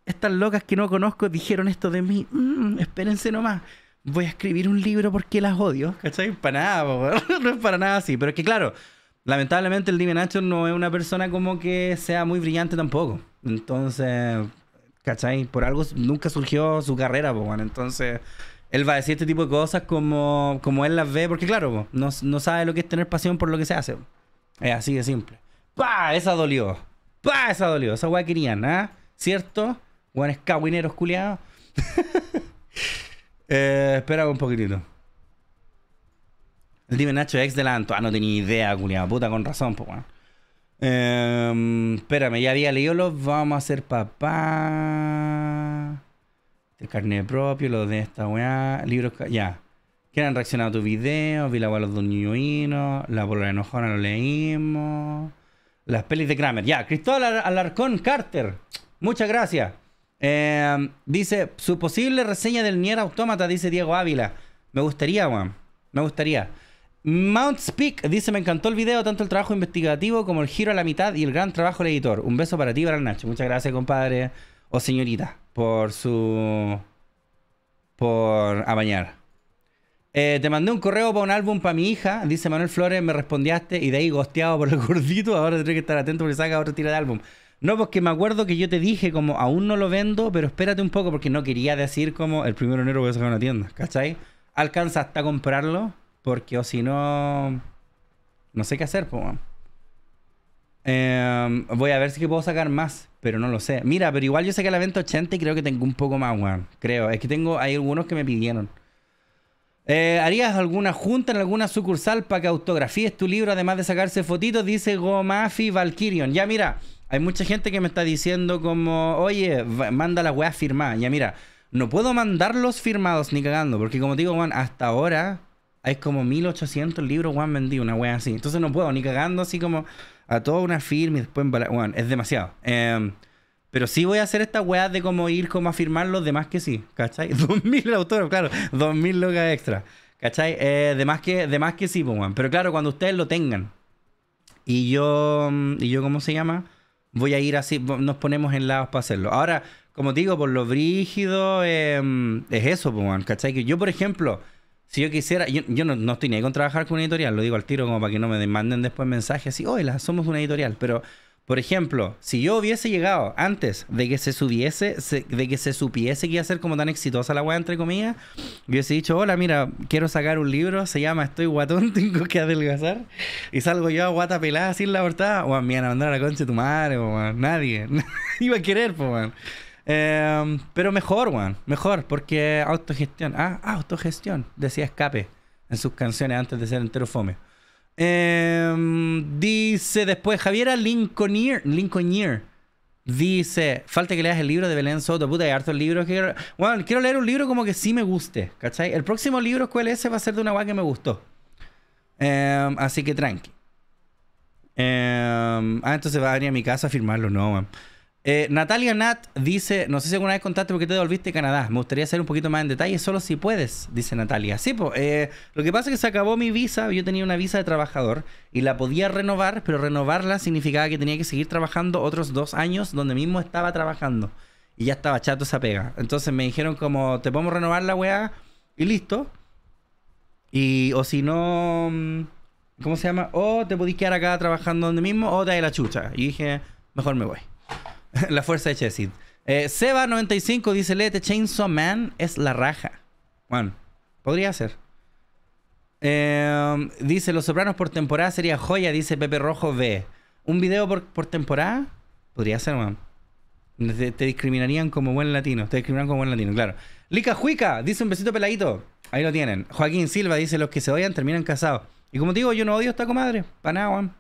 estas locas que no conozco dijeron esto de mí. Mm, espérense nomás. Voy a escribir un libro porque las odio. ¿Cachai? Para nada, po, no es para nada así. Pero es que, claro, lamentablemente el Dime Nacho no es una persona como que sea muy brillante tampoco. Entonces, ¿cachai? Por algo nunca surgió su carrera, po, bueno. Entonces él va a decir este tipo de cosas como, como él las ve, porque claro, no, sabe lo que es tener pasión por lo que se hace. Es así de simple. ¡Pah! Esa dolió. ¡Pah! Esa dolió. Esa guay querían, ¿ah? ¿Cierto? Guanes cagüineros culiados. Eh, espera un poquitito. El Dime Nacho, ex de Ah, no tenía idea, culiado. Puta, con razón, pues, bueno. Em, espérame, ya había leído los. Vamos a hacer papá el carnet propio, los de esta weá, libros, ya. Que han reaccionado a tu video, vi la de los hino, la bola enojona lo leímos, las pelis de Kramer. Ya, Cristóbal Alarcón Carter, muchas gracias. Em, dice, su posible reseña del Nier Autómata, dice Diego Ávila. Me gustaría, weón. Me gustaría. Mount Speak dice: Me encantó el video, tanto el trabajo investigativo como el giro a la mitad y el gran trabajo del editor. Un beso para ti, para Nacho. Muchas gracias, compadre o señorita por su... por A bañar. Eh, te mandé un correo para un álbum para mi hija, dice Manuel Flores, me respondiste y de ahí gosteado por el gordito, ahora tendré que estar atento porque saca otra tira de álbum. No, porque me acuerdo que yo te dije como aún no lo vendo, pero espérate un poco porque no quería decir como el primero de enero voy a sacar una tienda, ¿cachai? Alcanza hasta comprarlo porque o si no, no sé qué hacer, pues. Em, voy a ver si puedo sacar más, pero no lo sé. Mira, pero igual yo sé que la venta 80 y creo que tengo un poco más, Juan Creo. Es que tengo, hay algunos que me pidieron. Eh, ¿Harías alguna junta en alguna sucursal para que autografíes tu libro además de sacarse fotitos? Dice Gomafi Valkyrion. Ya mira, hay mucha gente que me está diciendo como, oye, manda la weá firmada. Ya mira, no puedo mandarlos firmados ni cagando, porque como digo, Juan, hasta ahora hay como 1800 libros, Juan, vendidos. una weá así. Entonces no puedo ni cagando así como a toda una firma y después es demasiado. Em, pero sí voy a hacer esta weá de cómo ir cómo a firmar los demás que sí, ¿cachai? 2000 autores, claro, 2000 locas extra, ¿cachai? Eh, de, más que, que sí, pues, Pero claro, cuando ustedes lo tengan. Y yo, mm, y yo ¿cómo se llama? Voy a ir así, nos ponemos en lados para hacerlo. Ahora, como digo, por lo brígido, em, es eso, pues, ¿cachai? Que yo, por ejemplo, si yo quisiera, yo, no, no, estoy ni ahí con trabajar con una editorial, lo digo al tiro como para que no me demanden después mensajes así, oye, somos una editorial, pero por ejemplo, si yo hubiese llegado antes de que se subiese, de que se supiese que iba a ser como tan exitosa la weá, entre comillas, hubiese dicho, hola, mira, quiero sacar un libro, se llama Estoy guatón, tengo que adelgazar, y salgo yo a guata pelada sin la portada, o me van a mandar a la concha de tu madre, o nadie, iba a querer, pues, Em, pero mejor, weón. Mejor, porque autogestión. Ah, ah, autogestión. Decía escape en sus canciones antes de ser entero fome. Em, dice después Javiera Lincolnier. Lincolnier. Dice, falta que leas el libro de Belén Soto. Puta, hay hartos libros que... Bueno, quiero leer un libro como que sí me guste, ¿cachai? El próximo libro, ¿cuál es? Va a ser de una guay que me gustó. Em, así que tranqui. ah, entonces va a venir a mi casa a firmarlo, no, weón. Eh, Natalia Nat dice, no sé si alguna vez contaste porque te devolviste a Canadá. Me gustaría saber un poquito más en detalle, solo si puedes, dice Natalia. Sí, pues, lo que pasa es que se acabó mi visa, yo tenía una visa de trabajador y la podía renovar, pero renovarla significaba que tenía que seguir trabajando otros dos años donde mismo estaba trabajando. Y ya estaba chato esa pega. Entonces me dijeron como, te podemos renovar la weá y listo. Y, o si no, mm, ¿cómo se llama? O te podís quedar acá trabajando donde mismo o te da la chucha. Y dije, mejor me voy. la fuerza de Chesid. Eh, Seba95 dice: lete Chainsaw Man es la raja. Bueno, podría ser. Eh, dice: Los Sopranos por temporada sería joya, dice Pepe Rojo B. ¿Un video por, temporada? Podría ser, man. Te, discriminarían como buen latino. Te discriminarían como buen latino, claro. Lica Juica dice un besito peladito. Ahí lo tienen. Joaquín Silva dice: Los que se odian terminan casados. Y como te digo, yo no odio esta comadre. Para nada,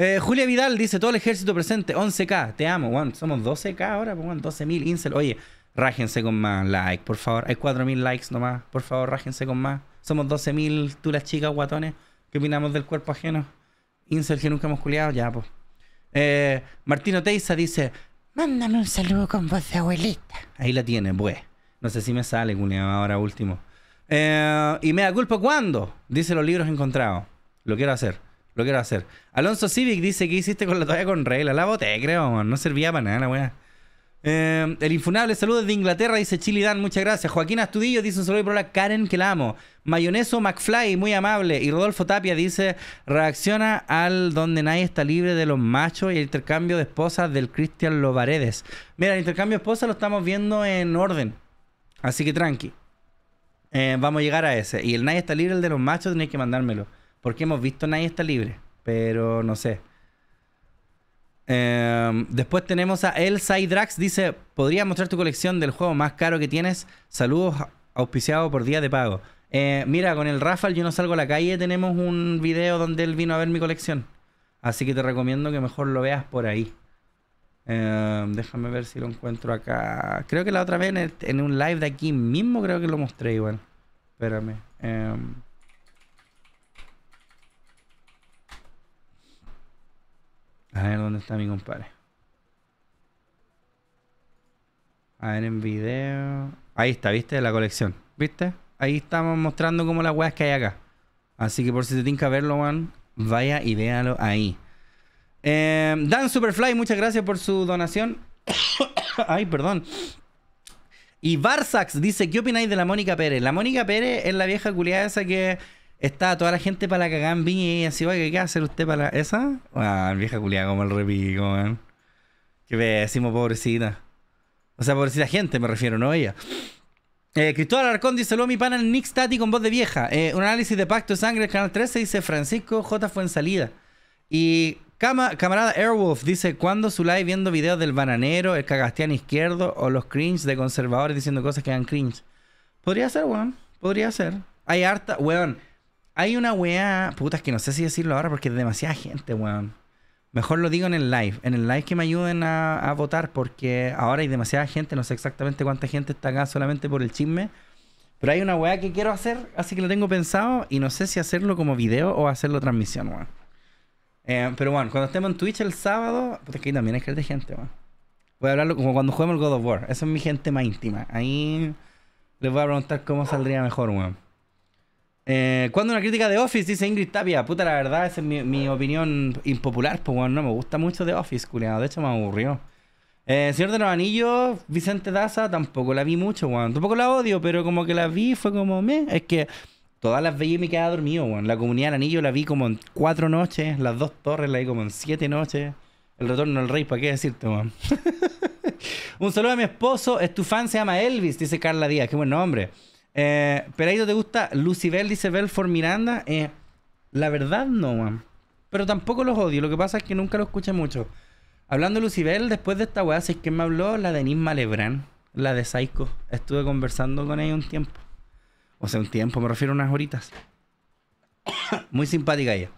eh, Julia Vidal dice, todo el ejército presente, 11K, te amo, Juan. Somos 12K ahora, Juan, pues, 12.000, Incel. Oye, rájense con más likes por favor. Hay 4.000 likes nomás, por favor, rájense con más. Somos 12.000, tú las chicas guatones. ¿Qué opinamos del cuerpo ajeno? Incel que nunca hemos culiado, ya, pues. Eh, Martino Teiza dice, mándame un saludo con voz de abuelita. Ahí la tiene, pues. No sé si me sale, culiado, ahora último. Eh, y me da culpa cuando, dice los libros encontrados. Lo quiero hacer. Lo quiero hacer. Alonso Civic dice: que hiciste con la toalla con rey La boté, creo, No servía para nada, weá. Eh, el infunable saludos de Inglaterra, dice Chili Dan, muchas gracias. Joaquín Astudillo dice un saludo por la Karen, que la amo. Mayoneso McFly, muy amable. Y Rodolfo Tapia dice, reacciona al donde nadie está libre de los machos y el intercambio de esposas del Cristian Lobaredes. Mira, el intercambio de esposas lo estamos viendo en orden. Así que tranqui. Eh, vamos a llegar a ese. Y el nadie está libre, el de los machos, tenéis que mandármelo. Porque hemos visto Nadie está libre. Pero no sé. Em, después tenemos a El Drax. Dice: ¿Podría mostrar tu colección del juego más caro que tienes? Saludos auspiciado por día de pago. Eh, mira, con el Rafael yo no salgo a la calle. Tenemos un video donde él vino a ver mi colección. Así que te recomiendo que mejor lo veas por ahí. Em, déjame ver si lo encuentro acá. Creo que la otra vez en, un live de aquí mismo creo que lo mostré igual. Espérame. Em, A ver dónde está mi compadre. A ver en video. Ahí está, ¿viste? La colección. ¿Viste? Ahí estamos mostrando como las weas que hay acá. Así que por si te tinca verlo, Juan, vaya y véalo ahí. Eh, Dan Superfly, muchas gracias por su donación. Ay, perdón. Y Barsax dice, ¿qué opináis de la Mónica Pérez? La Mónica Pérez es la vieja culiada esa que Está toda la gente para la cagan bien y así, oye, ¿qué va a hacer usted para esa? Ah, vieja culiada como el repico, man. Qué pésimo, pobrecita. O sea, pobrecita gente, me refiero, no ella. Eh, Cristóbal Arcón dice: Saludos mi pana Nick Stati con voz de vieja. Eh, un análisis de Pacto de Sangre, Canal 13, dice Francisco J. fue en salida. Y cama, camarada Airwolf dice: ¿Cuándo su live viendo videos del bananero, el cagastián izquierdo o los cringe de conservadores diciendo cosas que dan cringe? Podría ser, weón. Podría ser. Hay harta, weón. Hay una weá, putas que no sé si decirlo ahora porque es demasiada gente, weón. Mejor lo digo en el live. En el live que me ayuden a, votar porque ahora hay demasiada gente. No sé exactamente cuánta gente está acá solamente por el chisme. Pero hay una weá que quiero hacer, así que lo tengo pensado y no sé si hacerlo como video o hacerlo transmisión, weón. Eh, pero bueno, cuando estemos en Twitch el sábado, puta que ahí también hay que de gente, weón. Voy a hablarlo como cuando juguemos el God of War. Esa es mi gente más íntima. Ahí les voy a preguntar cómo saldría mejor, weón. Eh, cuando una crítica de Office? Dice Ingrid Tapia. Puta, la verdad, esa es mi, opinión impopular. Pues, bueno, no me gusta mucho de Office, culiado. De hecho, me aburrió. Eh, Señor de los Anillos, Vicente Daza, tampoco la vi mucho, Tampoco la odio, pero como que la vi, fue como, me. Es que todas las veía y me quedaba dormido, La comunidad del anillo la vi como en cuatro noches. Las dos torres la vi como en siete noches. El retorno del rey, ¿para qué decirte, weón? Un saludo a mi esposo, es tu fan, se llama Elvis, dice Carla Díaz. Qué buen nombre. Eh, no te gusta Lucibel, dice For Miranda. Eh, la verdad no, man. Pero tampoco los odio. Lo que pasa es que nunca lo escuché mucho. Hablando de Lucibel, después de esta weá, si es que me habló la de Nisma la de Psycho. Estuve conversando con ella un tiempo. O sea, un tiempo, me refiero a unas horitas. Muy simpática ella.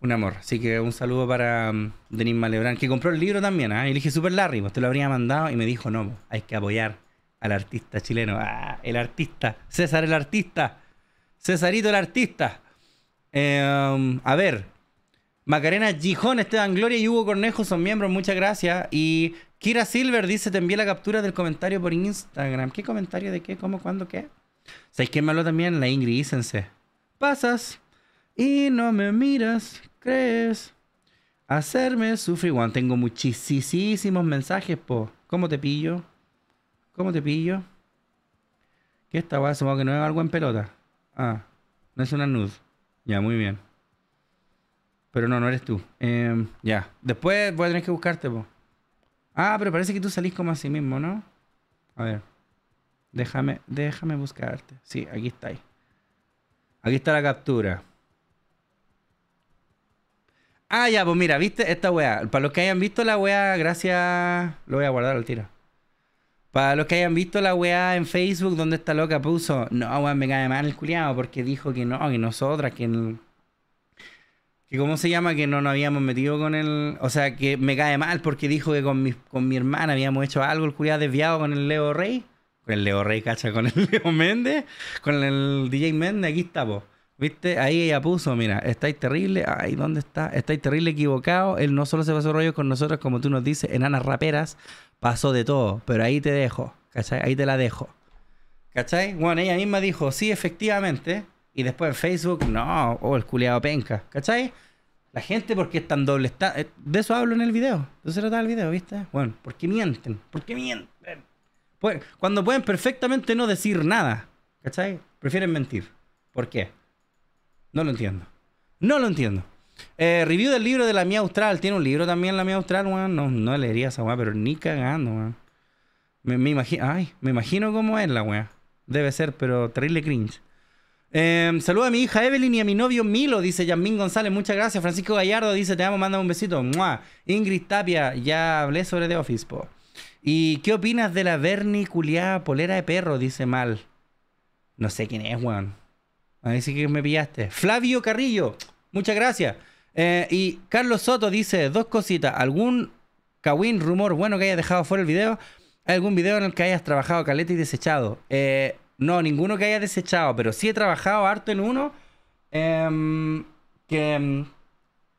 Un amor. Así que un saludo para um, mm, Denis Malebrán, que compró el libro también. ¿eh? Y le dije, super Larry, pues, te lo habría mandado. Y me dijo, no, pues, hay que apoyar. El artista chileno. Ah, el artista. César el artista. Cesarito el artista. Em, a ver. Macarena Gijón, Esteban Gloria y Hugo Cornejo son miembros, muchas gracias. Y Kira Silver dice, te envié la captura del comentario por Instagram. ¿Qué comentario de qué? ¿Cómo? ¿Cuándo? ¿Qué? ¿Sabéis que me habló también? La Ingrid hícense. Pasas y no me miras, crees. Hacerme sufrir. Juan. tengo muchísimos mensajes, po. ¿Cómo te pillo? ¿Cómo te pillo? Que esta weá supongo que no es algo en pelota. Ah, no es una nud. Ya, muy bien. Pero no, no eres tú. Em, ya. Después voy a tener que buscarte, po. Ah, pero parece que tú salís como a sí mismo, ¿no? A ver. Déjame, déjame buscarte. Sí, aquí está ahí. Aquí está la captura. Ah, ya, pues mira, ¿viste? Esta weá. Para los que hayan visto la weá, gracias. Lo voy a guardar al tiro. Para los que hayan visto la weá en Facebook donde esta loca puso, no, weá, me cae mal el culiado porque dijo que no, que nosotras, que, el, que cómo se llama, que no nos habíamos metido con él. O sea, que me cae mal porque dijo que con mi, hermana habíamos hecho algo, el culiado desviado con el Leo Rey. Con el Leo Rey, cacha, con el Leo Méndez, con el DJ Méndez, aquí está, po. ¿Viste? Ahí ella puso, mira, estáis terrible, ahí ¿dónde está? Estáis terrible equivocado, él no solo se pasó rollo con nosotros, como tú nos dices, enanas raperas, pasó de todo, pero ahí te dejo, ¿cachai? Ahí te la dejo. ¿Cachai? Bueno, ella misma dijo, sí, efectivamente. Y después en Facebook, no, oh, el culiado penca. ¿Cachai? La gente, porque es tan doble? Está... Eh, de eso hablo en el video. De eso trata el video, ¿viste? Bueno, porque mienten? porque mienten? Pues, cuando pueden perfectamente no decir nada. ¿Cachai? Prefieren mentir. ¿Por qué? No lo entiendo. No lo entiendo. Eh, review del libro de la Mía Austral. Tiene un libro también la Mía Austral, weón. No, no leería esa weá, pero ni cagando, weón. Me, imagino, ay, me imagino cómo es la weá. Debe ser, pero terrible cringe. Eh, em, saluda a mi hija Evelyn y a mi novio Milo, dice jamín González. Muchas gracias. Francisco Gallardo dice: Te amo, manda un besito. ¡Mua! Ingrid Tapia, ya hablé sobre The Office, po. ¿Y qué opinas de la verniculiada polera de perro? Dice Mal. No sé quién es, weón. A sí que me pillaste. Flavio Carrillo. Muchas gracias. Eh, y Carlos Soto dice dos cositas. ¿Algún Kawin, rumor bueno que haya dejado fuera el video? ¿Algún video en el que hayas trabajado caleta y desechado? Eh, no, ninguno que haya desechado, pero sí he trabajado harto en uno em, em,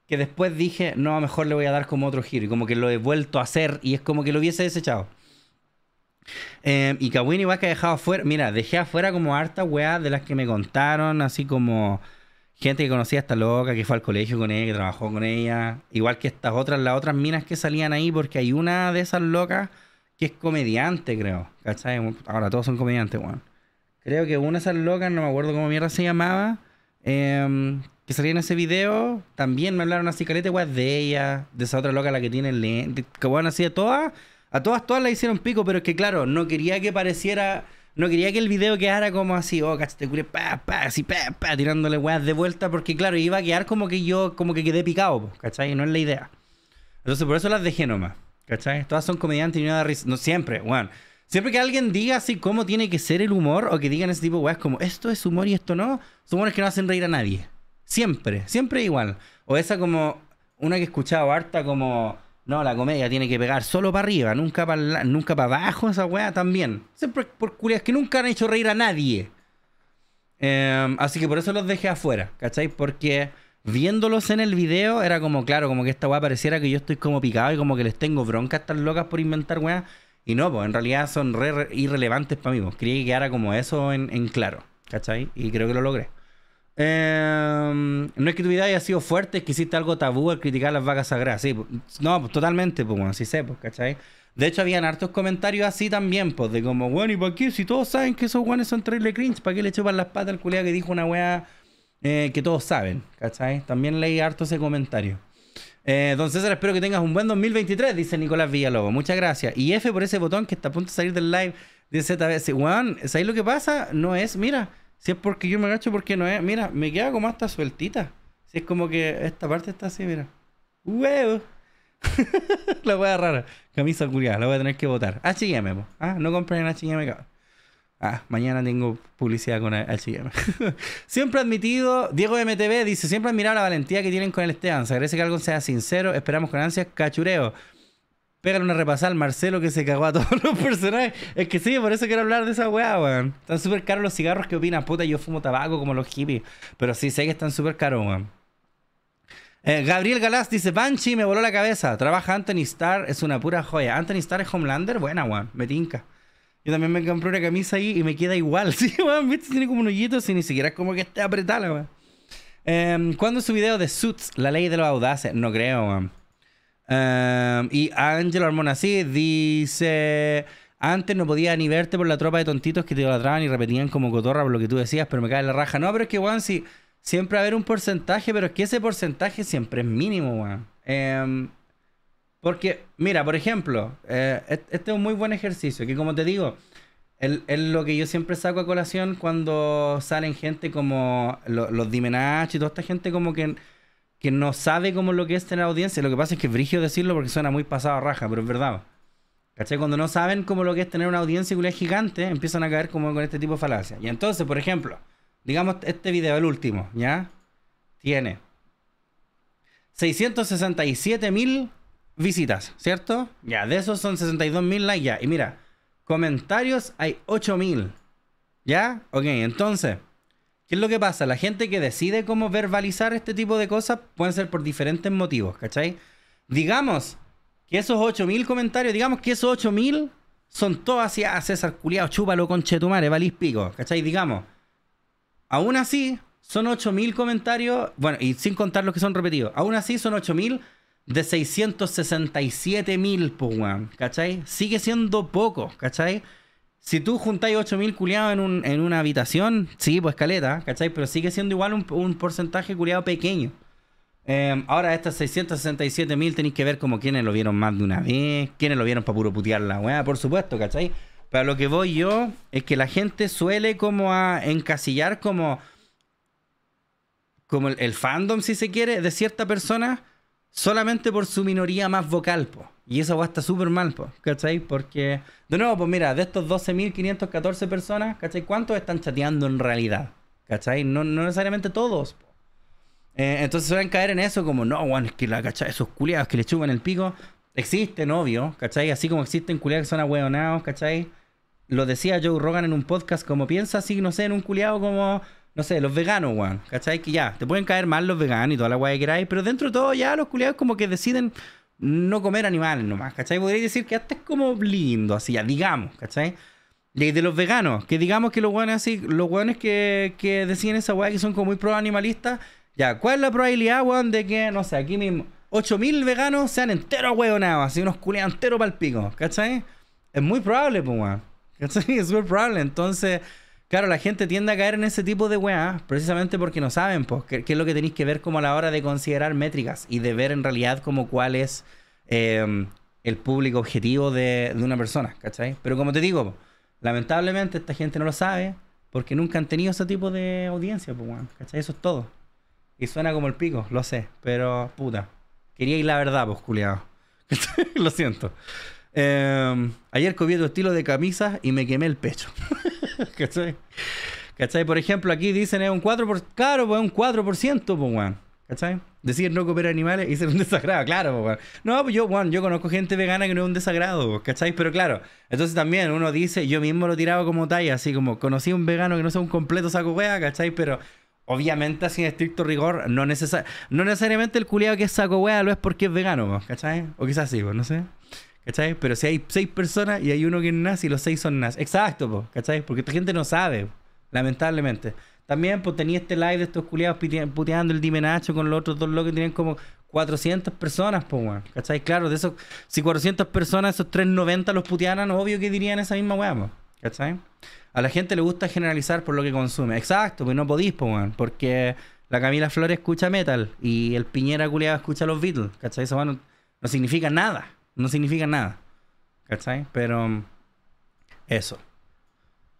que, después dije, no, mejor le voy a dar como otro giro. Y como que lo he vuelto a hacer y es como que lo hubiese desechado. Em, y Kawin igual que ha dejado fuera, mira, dejé afuera como harta weá de las que me contaron, así como gente que conocía a esta loca, que fue al colegio con ella, que trabajó con ella. Igual que estas otras, las otras minas que salían ahí, porque hay una de esas locas que es comediante, creo. ¿Cachai? Ahora todos son comediantes, weón. Creo que una de esas locas, no me acuerdo cómo mierda se llamaba, em, que salía en ese video, también me hablaron así caleta, weón, de ella, de esa otra loca, la que tiene el lente, que weón, así de todas, a todas, todas la hicieron pico, pero es que claro, no quería que pareciera no quería que el video quedara como así, oh, te este cure, pa, pa, así, pa, pa, tirándole weas de vuelta, porque claro, iba a quedar como que yo, como que quedé picado, ¿cachai? No es la idea. Entonces, por eso las dejé nomás, ¿cachai? Todas son comediantes y no da risa, no siempre, weón. Siempre que alguien diga así cómo tiene que ser el humor, o que digan ese tipo de weas como, esto es humor y esto no, son humores que no hacen reír a nadie. Siempre, siempre igual. O esa como, una que he escuchado harta como no, la comedia tiene que pegar solo para arriba, nunca para nunca para abajo esa weá también. Siempre por es que nunca han hecho reír a nadie. Em, así que por eso los dejé afuera, ¿cachai? Porque viéndolos en el video era como, claro, como que esta weá pareciera que yo estoy como picado y como que les tengo bronca tan locas por inventar weá. Y no, pues en realidad son re, irrelevantes para mí. quería pues. que quedara como eso en, en claro, ¿cachai? Y creo que lo logré. Em, no es que tu vida haya sido fuerte, es que hiciste algo tabú al criticar las vacas sagradas. Sí, pues, no, pues, totalmente, pues bueno, así sé, pues, De hecho, habían hartos comentarios así también, pues, de como, bueno, ¿y para qué? Si todos saben que esos guanes son trailer cringe, ¿para qué le chupan las patas al culiado que dijo una wea eh, que todos saben? ¿Cachai? También leí harto ese comentario. Eh, don César, espero que tengas un buen 2023, dice Nicolás Villalobos. Muchas gracias. Y F por ese botón que está a punto de salir del live de ZBC. Weón, ¿sabes lo que pasa? No es, mira. Si es porque yo me agacho, porque no es. Mira, me queda como hasta sueltita. Si es como que esta parte está así, mira. ¡Huevo! la voy a agarrar Camisa curiada la voy a tener que votar. HM, po. Ah, no compren en HM, cabrón. Ah, mañana tengo publicidad con HM. siempre admitido, Diego MTV dice: Siempre admirado la valentía que tienen con el Esteban. Se agradece que algo sea sincero. Esperamos con ansias cachureo. Pégale una repasada al Marcelo que se cagó a todos los personajes. Es que sí, por eso quiero hablar de esa weá, weón. Están súper caros los cigarros, ¿qué opinas? Puta, yo fumo tabaco como los hippies. Pero sí, sé que están súper caros, weón. Eh, Gabriel Galás dice, Banshee me voló la cabeza. Trabaja Anthony Starr, es una pura joya. Anthony Starr es Homelander, buena, weón. Me tinca. Yo también me compré una camisa ahí y me queda igual. Sí, weón, viste, tiene como un hoyito, si ni siquiera es como que esté apretada, weón. Em, ¿Cuándo es su video de Suits, la ley de los audaces? No creo, weón. Em, y y Ángel así dice... Antes no podía ni verte por la tropa de tontitos que te ladraban y repetían como cotorra por lo que tú decías, pero me cae la raja. No, pero es que, weón, si siempre va a haber un porcentaje, pero es que ese porcentaje siempre es mínimo, weón. Em, porque, mira, por ejemplo, eh, este es un muy buen ejercicio, que como te digo, es lo que yo siempre saco a colación cuando salen gente como los Dimenach y toda esta gente como que que no sabe cómo lo que es tener audiencia. Lo que pasa es que es decirlo porque suena muy pasado a raja, pero es verdad. ¿Cachai? Cuando no saben cómo lo que es tener una audiencia y gigante, empiezan a caer como con este tipo de falacias. Y entonces, por ejemplo, digamos este video, el último, ¿ya? Tiene 667 mil visitas, ¿cierto? Ya, de esos son 62 mil likes ya. Y mira, comentarios hay 8 mil. ¿Ya? Ok, entonces, ¿Qué es lo que pasa? La gente que decide cómo verbalizar este tipo de cosas pueden ser por diferentes motivos, ¿cachai? Digamos que esos 8000 comentarios, digamos que esos 8000 son todos hacia ah, César culiado, chúpalo con Chetumare, valís pico, ¿cachai? Digamos. Aún así, son 8000 comentarios, bueno, y sin contar los que son repetidos, aún así son 8000 de 667.000, mil, pues, ¿cachai? Sigue siendo poco, ¿cachai? Si tú juntáis 8.000 culiados en, en una habitación, sí, pues caleta, ¿cachai? Pero sigue siendo igual un, porcentaje porcentaje culiado pequeño. Em, ahora, estas 667.000 tenéis que ver como quienes lo vieron más de una vez, quienes lo vieron para puro putear la weá, por supuesto, ¿cachai? Pero lo que voy yo es que la gente suele como a encasillar como, como el, el fandom, si se quiere, de cierta persona solamente por su minoría más vocal, po. Y va a estar súper mal, po, ¿cachai? Porque, de nuevo, pues mira, de estos 12.514 personas, ¿cachai? ¿Cuántos están chateando en realidad? ¿Cachai? No, no necesariamente todos, Eh, entonces suelen caer en eso como, no, weón, es que la cachai, esos culiados que le chupan el pico, existen, obvio, ¿cachai? Así como existen culiados que son ahueonados, ¿cachai? Lo decía Joe Rogan en un podcast, como piensa así, no sé, en un culiado como no sé, los veganos, weón. ¿Cachai? Que ya, te pueden caer mal los veganos y toda la weá que queráis, pero dentro de todo ya los culiados como que deciden no comer animales nomás, ¿cachai? Podría decir que hasta es como lindo, así ya, digamos, ¿cachai? Ley de los veganos, que digamos que los weones así, los weones que, que deciden esa weá que son como muy pro animalistas, ya, ¿cuál es la probabilidad, weón, de que, no sé, aquí mismo, 8000 veganos sean enteros weón, así unos culiados enteros el pico, ¿cachai? Es muy probable, pues, weón. ¿Cachai? Es muy probable, entonces Claro, la gente tiende a caer en ese tipo de weá, precisamente porque no saben, pues, qué, es lo que tenéis que ver como a la hora de considerar métricas y de ver en realidad como cuál es em, el público objetivo de, una persona, ¿cachai? Pero como te digo, lamentablemente esta gente no lo sabe porque nunca han tenido ese tipo de audiencia, pues, ¿cachai? Eso es todo. Y suena como el pico, lo sé, pero puta. Quería ir la verdad, pues, culiado. lo siento. Em, ayer cogí tu estilo de camisas y me quemé el pecho. ¿Cachai? ¿Cachai? Por ejemplo, aquí dicen es un 4%, por... claro, pues es un 4%, pues, ¿Cachai? Decir no comer animales y ser un desagrado, claro, pues, No, pues yo, weón, yo conozco gente vegana que no es un desagrado, pues, ¿cachai? Pero claro, entonces también uno dice, yo mismo lo tiraba como talla, así como conocí un vegano que no sea un completo saco wea, ¿cachai? Pero obviamente así en estricto rigor, no, no necesariamente el culiado que es saco wea lo es porque es vegano, pues, ¿cachai? O quizás sí, pues, no sé. ¿Cachai? Pero si hay seis personas y hay uno que es nazi, y los seis son nazis. Exacto, ¿cachai? Porque esta gente no sabe, lamentablemente. También, pues tenía este live de estos culiados puteando el Dime Nacho con los otros dos locos que tenían como 400 personas, ¿Cachai? Claro, de esos, si 400 personas, esos 390 los putearan, obvio que dirían esa misma weá, ¿cachai? A la gente le gusta generalizar por lo que consume. Exacto, pues no podís, po, Porque la Camila Flores escucha metal y el Piñera culiado escucha los Beatles, ¿cachai? Eso, no significa nada no significa nada. ¿Cachai? Pero mm, eso.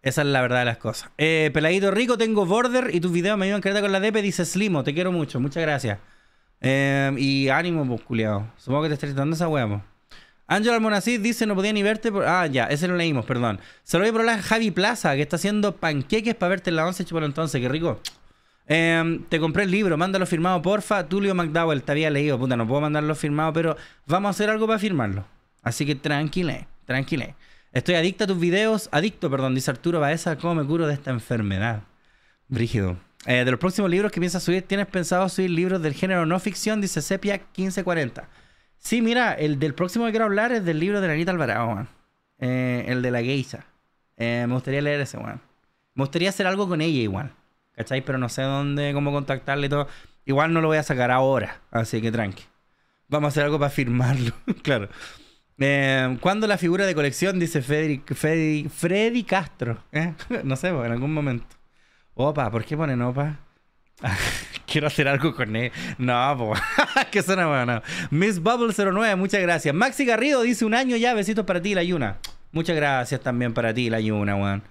Esa es la verdad de las cosas. Eh, Peladito Rico, tengo Border y tus videos me ayudan a con la DP. Dice Slimo, te quiero mucho, muchas gracias. Eh, y ánimo, pues, culiado. Supongo que te estás dando esa huevo. Ángel Almonacid dice, no podía ni verte. Por... Ah, ya, ese lo leímos, perdón. Se lo a probar a Javi Plaza, que está haciendo panqueques para verte en la 11, chupalo entonces, qué rico. Em, te compré el libro, mándalo firmado, porfa. Tulio McDowell, te había leído, puta, no puedo mandarlo firmado, pero vamos a hacer algo para firmarlo. Así que tranquile, tranquile. Estoy adicto a tus videos, adicto, perdón, dice Arturo Baeza, ¿cómo me curo de esta enfermedad? Brígido. Eh, de los próximos libros que piensas subir, ¿tienes pensado subir libros del género no ficción? Dice Sepia 1540. Sí, mira, el del próximo que quiero hablar es del libro de la Anita Alvarado, eh, el de la geisha. Eh, me gustaría leer ese, weón. Me gustaría hacer algo con ella igual. ¿Cachai? Pero no sé dónde, cómo contactarle y todo. Igual no lo voy a sacar ahora, así que tranqui. Vamos a hacer algo para firmarlo, claro. Em, ¿Cuándo la figura de colección? Dice Freddy, Freddy, Castro. ¿eh? No sé, en algún momento. Opa, ¿por qué ponen opa? Quiero hacer algo con él. No, po. que suena bueno. Miss Bubble09, muchas gracias. Maxi Garrido dice un año ya. Besitos para ti, la Yuna. Muchas gracias también para ti, la Yuna, weón.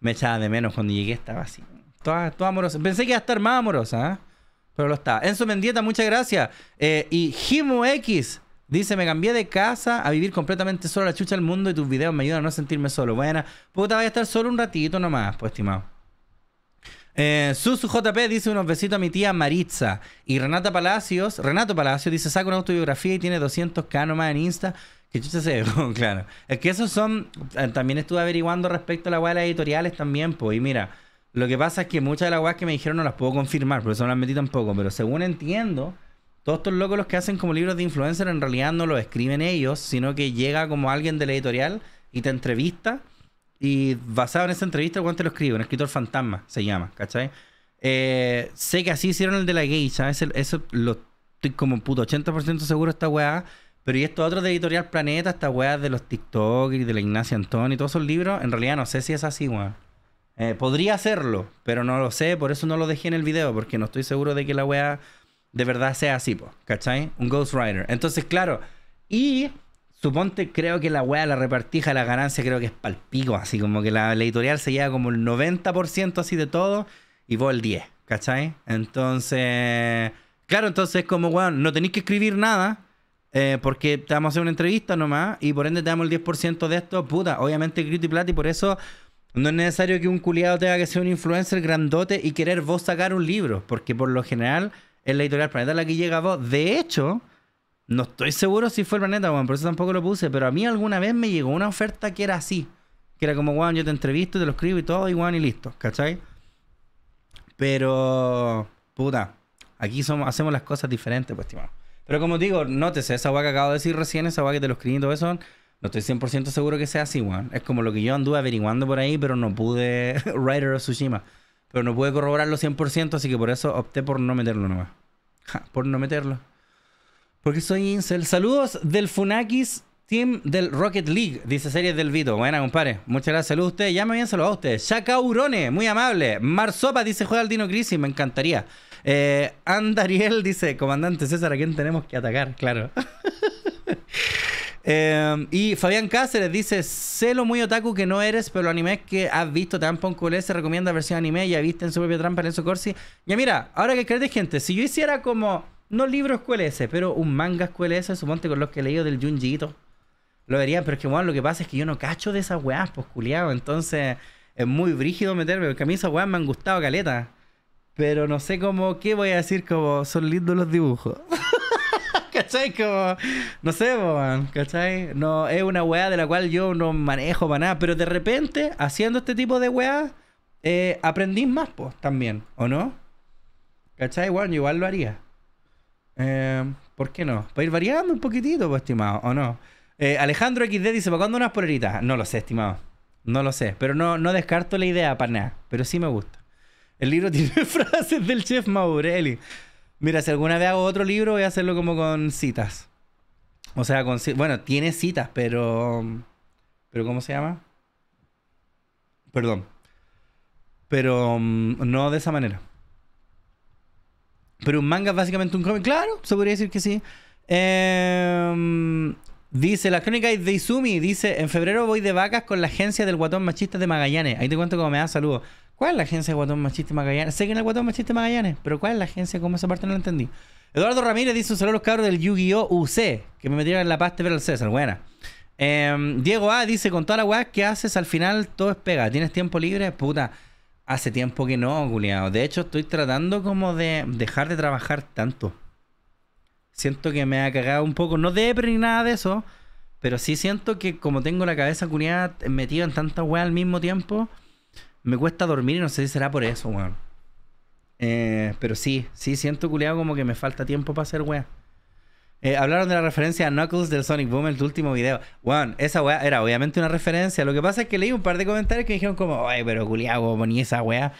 Me echaba de menos cuando llegué, estaba así. Toda, amorosa. Pensé que iba a estar más amorosa, ¿eh? Pero lo está. Enzo Mendieta, muchas gracias. Eh, y Jimo X dice: Me cambié de casa a vivir completamente solo la chucha del mundo y tus videos me ayudan a no sentirme solo. Buena, puta, voy a estar solo un ratito nomás, pues, estimado. Eh, Susu JP dice unos besitos a mi tía Maritza. Y Renata Palacios, Renato Palacios dice: Saca una autobiografía y tiene 200k nomás en Insta. Que chucha se claro. Es que esos son. Eh, también estuve averiguando respecto a la web de editoriales también, pues. Y mira. Lo que pasa es que muchas de las weas que me dijeron no las puedo confirmar, por eso no las metí tampoco. Pero según entiendo, todos estos locos los que hacen como libros de influencer en realidad no los escriben ellos, sino que llega como alguien de la editorial y te entrevista. Y basado en esa entrevista, cuánto te lo escribe, un escritor fantasma se llama, ¿cachai? Eh, sé que así hicieron el de la gay, ¿sabes? eso lo estoy como puto 80% seguro esta wea. Pero y estos otros de Editorial Planeta, estas weas de los TikTok y de la Ignacia Antón y todos esos libros, en realidad no sé si es así, wea. Eh, podría hacerlo, pero no lo sé, por eso no lo dejé en el video, porque no estoy seguro de que la wea... de verdad sea así, po, ¿cachai? Un Ghostwriter... Entonces, claro, y suponte, creo que la wea... la repartija, la ganancia, creo que es palpico, así como que la, editorial se lleva como el 90% así de todo y vos el 10%, ¿cachai? Entonces, claro, entonces como, weón, no tenéis que escribir nada. Eh, porque te vamos hacer una entrevista nomás y por ende te damos el 10% de esto, puta, obviamente grito y plata y por eso no es necesario que un culiado tenga que ser un influencer grandote y querer vos sacar un libro, porque por lo general es la editorial Planeta la que llega a vos. De hecho, no estoy seguro si fue el Planeta, no, por eso tampoco lo puse, pero a mí alguna vez me llegó una oferta que era así, que era como, guau, yo te entrevisto, te lo escribo y todo, y y listo, ¿cachai? Pero, puta, aquí somos, hacemos las cosas diferentes, pues, estimado. Pero como digo, nótese, esa weá que acabo de decir recién, esa weá que te lo escribí y todo eso no estoy 100% seguro que sea así, weón. Es como lo que yo anduve averiguando por ahí, pero no pude. Rider of Tsushima. Pero no pude corroborarlo 100%, así que por eso opté por no meterlo nomás. por no meterlo. Porque soy incel. Saludos del Funakis Team del Rocket League, dice Series del Vito. Buena, compadre. Muchas gracias. Saludos a ustedes. Ya me habían saludado a ustedes. Shakaurone, muy amable. Marsopa dice: Juega al Dino Crisis, me encantaría. Eh, Andariel dice: Comandante César, ¿a quién tenemos que atacar? Claro. Em, y Fabián Cáceres dice: Sé lo muy otaku que no eres, pero los animes que has visto te dan culé. Se recomienda versión anime. Ya viste en su propia trampa en su Corsi. Ya mira, ahora que crees, gente, si yo hiciera como, no libros QLS pero un manga QLS suponte con los que he leído del Junjiito, lo verían. Pero es que, bueno, lo que pasa es que yo no cacho de esas weas, pues culiado. Entonces es muy brígido meterme, porque a mí esas weas me han gustado caleta. Pero no sé cómo, qué voy a decir, como son lindos los dibujos. ¿Cachai? Como, no sé, man, ¿cachai? No, es una weá de la cual yo no manejo para nada, pero de repente, haciendo este tipo de weá, eh, aprendís más, pues, también, ¿o no? ¿Cachai? Bueno, igual lo haría. Eh, ¿Por qué no? Para ir variando un poquitito, pues, estimado, ¿o no? Eh, Alejandro XD dice, ¿para cuándo unas poleritas? No lo sé, estimado. No lo sé, pero no, no descarto la idea para nada, pero sí me gusta. El libro tiene frases del chef Maurelli. Mira, si alguna vez hago otro libro, voy a hacerlo como con citas. O sea, con, bueno, tiene citas, pero... ¿Pero cómo se llama? Perdón. Pero mm, no de esa manera. Pero un manga es básicamente un cómic. Claro, se podría decir que sí. Eh, Dice, la crónica de Izumi dice, en febrero voy de vacas con la agencia del Guatón Machista de Magallanes. Ahí te cuento cómo me da saludo ¿Cuál es la agencia del Guatón Machista de Magallanes? Sé que es el Guatón Machista de Magallanes, pero ¿cuál es la agencia? Como esa parte no la entendí. Eduardo Ramírez dice, un saludo a los cabros del Yu-Gi-Oh! UC, que me metieron en la pasta pero el César. Buena. Em, Diego A dice, con toda la weá que haces, al final todo es pega. ¿Tienes tiempo libre? Puta, hace tiempo que no, culiao. De hecho, estoy tratando como de dejar de trabajar tanto siento que me ha cagado un poco. No depre ni nada de eso, pero sí siento que como tengo la cabeza cuñada eh, metida en tanta weá al mismo tiempo, me cuesta dormir y no sé si será por eso, weón. Eh, pero sí, sí siento culiado como que me falta tiempo para hacer weá. Eh, hablaron de la referencia a Knuckles del Sonic Boom en tu último video. Weón, esa wea era obviamente una referencia. Lo que pasa es que leí un par de comentarios que dijeron como, ay, pero culiado, ni esa weá.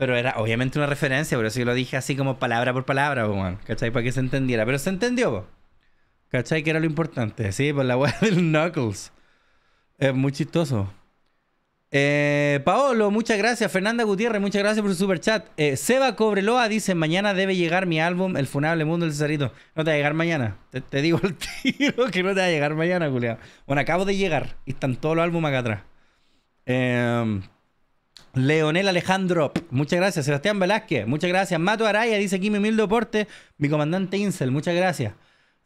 Pero era obviamente una referencia, pero eso yo lo dije así como palabra por palabra, ¿cachai? Para que se entendiera. Pero se entendió, ¿cachai? Que era lo importante, sí, por pues, la web del Knuckles. Es muy chistoso. Eh, Paolo, muchas gracias. Fernanda Gutiérrez, muchas gracias por su super chat. Eh, Seba Cobreloa dice: Mañana debe llegar mi álbum El Funable Mundo del Cesarito. No te va a llegar mañana. Te, digo el tiro que no te va a llegar mañana, Julián. Bueno, acabo de llegar y están todos los álbumes acá atrás. Eh, Leonel Alejandro, muchas gracias. Sebastián Velázquez, muchas gracias. Mato Araya, dice aquí mi humilde Mi comandante Insel, muchas gracias.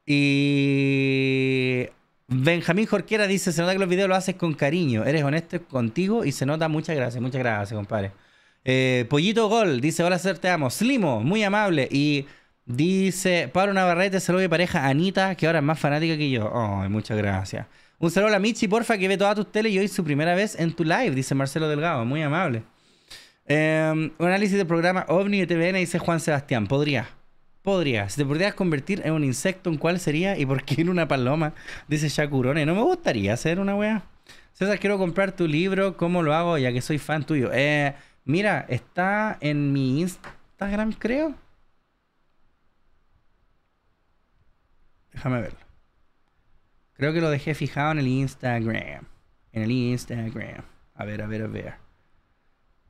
Y Benjamín Jorquera dice, se nota que los videos lo haces con cariño. Eres honesto contigo y se nota muchas gracias. Muchas gracias, compadre. Eh, Pollito Gol dice, hola, ser, te amo. Slimo, muy amable. Y dice, Pablo Navarrete, salud de pareja Anita, que ahora es más fanática que yo. Ay, muchas gracias. Un saludo a la Michi, porfa, que ve todas tus teles y hoy su primera vez en tu live, dice Marcelo Delgado. Muy amable. Em, un análisis del programa OVNI de TVN, dice Juan Sebastián. Podría. Podría. Si te podrías convertir en un insecto, ¿en cuál sería? ¿Y por qué en una paloma? Dice Shakurone. No me gustaría hacer una wea. César, quiero comprar tu libro. ¿Cómo lo hago? Ya que soy fan tuyo. Eh, mira, está en mi Instagram, creo. Déjame verlo. Creo que lo dejé fijado en el Instagram. En el Instagram. A ver, a ver, a ver.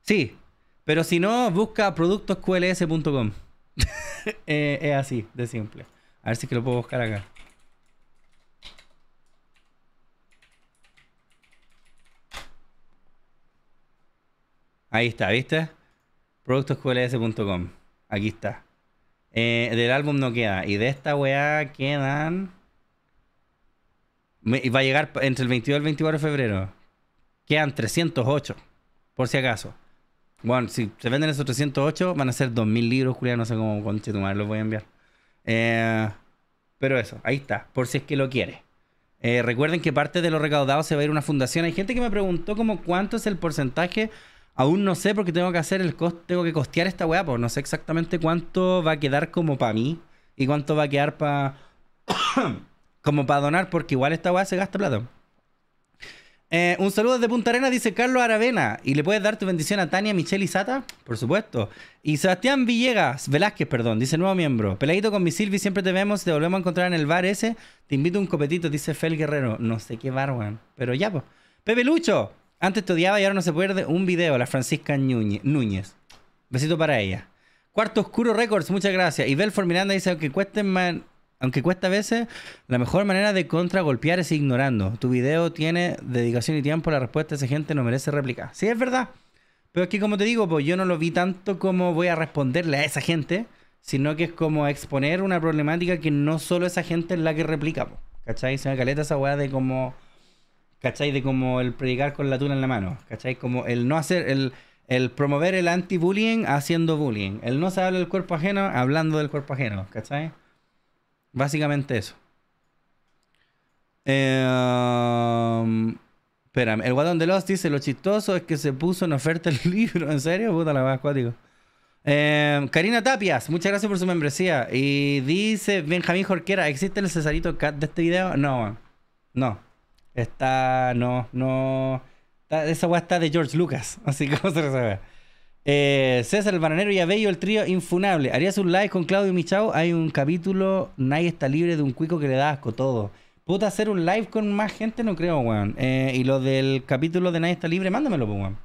Sí, pero si no, busca productosqls.com. Eh, es así, de simple. A ver si que lo puedo buscar acá. Ahí está, ¿viste? Productosqls.com. Aquí está. Eh, del álbum no queda. Y de esta weá quedan y va a llegar entre el 22 y el 24 de febrero. Quedan 308, por si acaso. Bueno, si se venden esos 308, van a ser 2000 libros, Julián. No sé cómo conche tu madre los voy a enviar. Eh, pero eso, ahí está, por si es que lo quiere. Eh, recuerden que parte de lo recaudado se va a ir a una fundación. Hay gente que me preguntó como cuánto es el porcentaje. Aún no sé porque tengo que hacer el cost, tengo que costear esta weá, pues no sé exactamente cuánto va a quedar como para mí y cuánto va a quedar para como para donar, porque igual esta weá se gasta plata. Eh, un saludo desde Punta Arena, dice Carlos Aravena. ¿Y le puedes dar tu bendición a Tania, Michelle y Sata? Por supuesto. Y Sebastián Villegas, Velázquez, perdón, dice nuevo miembro. Pelaguito con mi Silvi, siempre te vemos, te volvemos a encontrar en el bar ese. Te invito a un copetito, dice Fel Guerrero. No sé qué bar, weón. Pero ya, pues. Pepe Lucho, antes te odiaba y ahora no se pierde un video, la Francisca Núñez. Besito para ella. Cuarto Oscuro Records, muchas gracias. Y Belfor Miranda dice que cuesten más... Aunque cuesta a veces, la mejor manera de contragolpear es ignorando. Tu video tiene dedicación y tiempo, la respuesta de esa gente no merece réplica. Sí, es verdad. Pero es que como te digo, pues yo no lo vi tanto como voy a responderle a esa gente, sino que es como exponer una problemática que no solo esa gente es la que replica. Pues. ¿Cachai? Se me caleta esa weá de como... ¿Cachai? De como el predicar con la tuna en la mano. ¿Cachai? Como el no hacer... el promover el anti-bullying haciendo bullying. El no saber del cuerpo ajeno hablando del cuerpo ajeno, ¿cachai? Básicamente eso. Em, Espera, el Guadón de los dice: Lo chistoso es que se puso en oferta el libro. ¿En serio? Puta la más acuático. Em, Karina Tapias, muchas gracias por su membresía. Y dice Benjamín Jorquera: ¿existe el Cesarito Cat de este video? No, no. Está, no, no. esa weá está de George Lucas, así como se lo eh, César el Bananero y Abello, el trío infunable. ¿Harías un live con Claudio Michao? Hay un capítulo, Nadie está libre de un cuico que le da asco todo. Puta, hacer un live con más gente no creo, weón. Eh, y lo del capítulo de Nadie está libre, mándamelo, weón.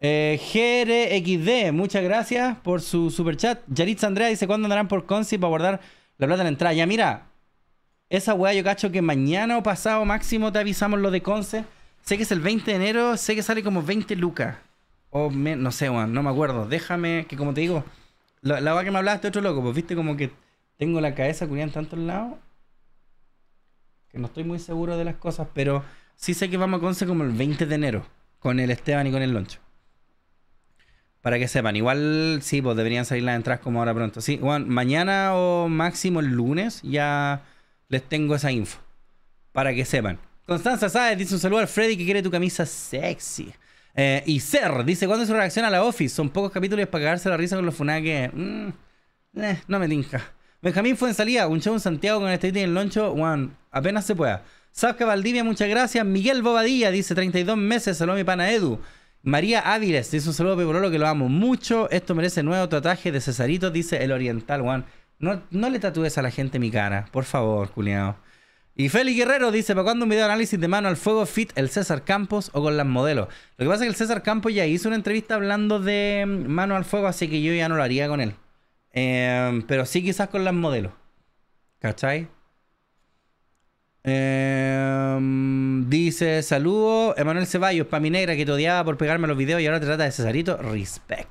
GRXD, eh, muchas gracias por su super chat. Yaritza Andrea dice: ¿Cuándo andarán por Conce para guardar la plata de la entrada? Ya, mira, esa weá yo cacho que mañana o pasado máximo te avisamos lo de Conce. Sé que es el 20 de enero, sé que sale como 20 lucas me, no sé, Juan, no me acuerdo. Déjame, que como te digo, la, la que me hablaste otro loco, pues viste como que tengo la cabeza curiada en tantos lados que no estoy muy seguro de las cosas, pero sí sé que vamos a conocer como el 20 de enero con el Esteban y con el Loncho. Para que sepan, igual sí, pues deberían salir las entradas como ahora pronto. Sí, Juan, mañana o máximo el lunes ya les tengo esa info. Para que sepan. Constanza ¿sabes? dice un saludo al Freddy que quiere tu camisa sexy. Eh, y Ser dice: ¿Cuándo es su reacción a la Office? Son pocos capítulos para cagarse la risa con los funaques. Mm, eh, no me tinja Benjamín fue en salida, un show en Santiago con este en el loncho. Juan, apenas se pueda. que Valdivia, muchas gracias. Miguel Bobadilla dice: 32 meses, Saludos a mi pana Edu. María Áviles dice un saludo a Peporolo que lo amo mucho. Esto merece nuevo tatuaje de Cesarito, dice el oriental, Juan. No, no le tatúes a la gente mi cara, por favor, culiao. Y Félix Guerrero dice, ¿para cuándo un video análisis de mano al fuego fit el César Campos o con las modelos? Lo que pasa es que el César Campos ya hizo una entrevista hablando de mm, mano al fuego, así que yo ya no lo haría con él. Em, pero sí quizás con las modelos. ¿Cachai? Em, dice, saludo, Emanuel Ceballos, Para mi negra que te odiaba por pegarme los videos y ahora te trata de Cesarito. Respect.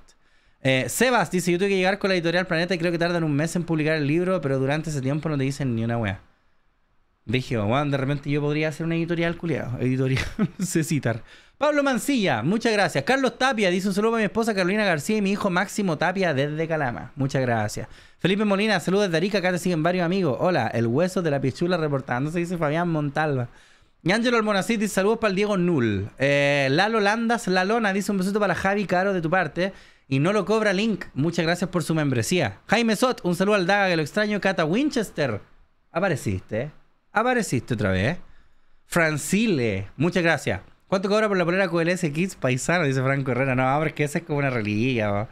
Eh, Sebas dice, yo tuve que llegar con la editorial Planeta y creo que tardan un mes en publicar el libro, pero durante ese tiempo no te dicen ni una wea. Dije, Juan, oh, de repente yo podría hacer una editorial culiado. Editorial Cecitar. Pablo Mancilla, muchas gracias. Carlos Tapia, dice un saludo a mi esposa Carolina García y mi hijo Máximo Tapia desde Calama. Muchas gracias. Felipe Molina, saludos desde Arica, acá te siguen varios amigos. Hola, el hueso de la pichula reportándose, dice Fabián Montalva. Y Ángelo Almonacid dice saludos para el Diego Null. Eh, Lalo Landas, La Lona, dice un besito para Javi Caro de tu parte. Y no lo cobra Link, muchas gracias por su membresía. Jaime Sot, un saludo al Daga que lo extraño. Cata Winchester, apareciste. eh. Apareciste otra vez. Francile, muchas gracias. ¿Cuánto cobra por la polera QLS Kids paisano? Dice Franco Herrera. No, porque que esa es como una reliquia.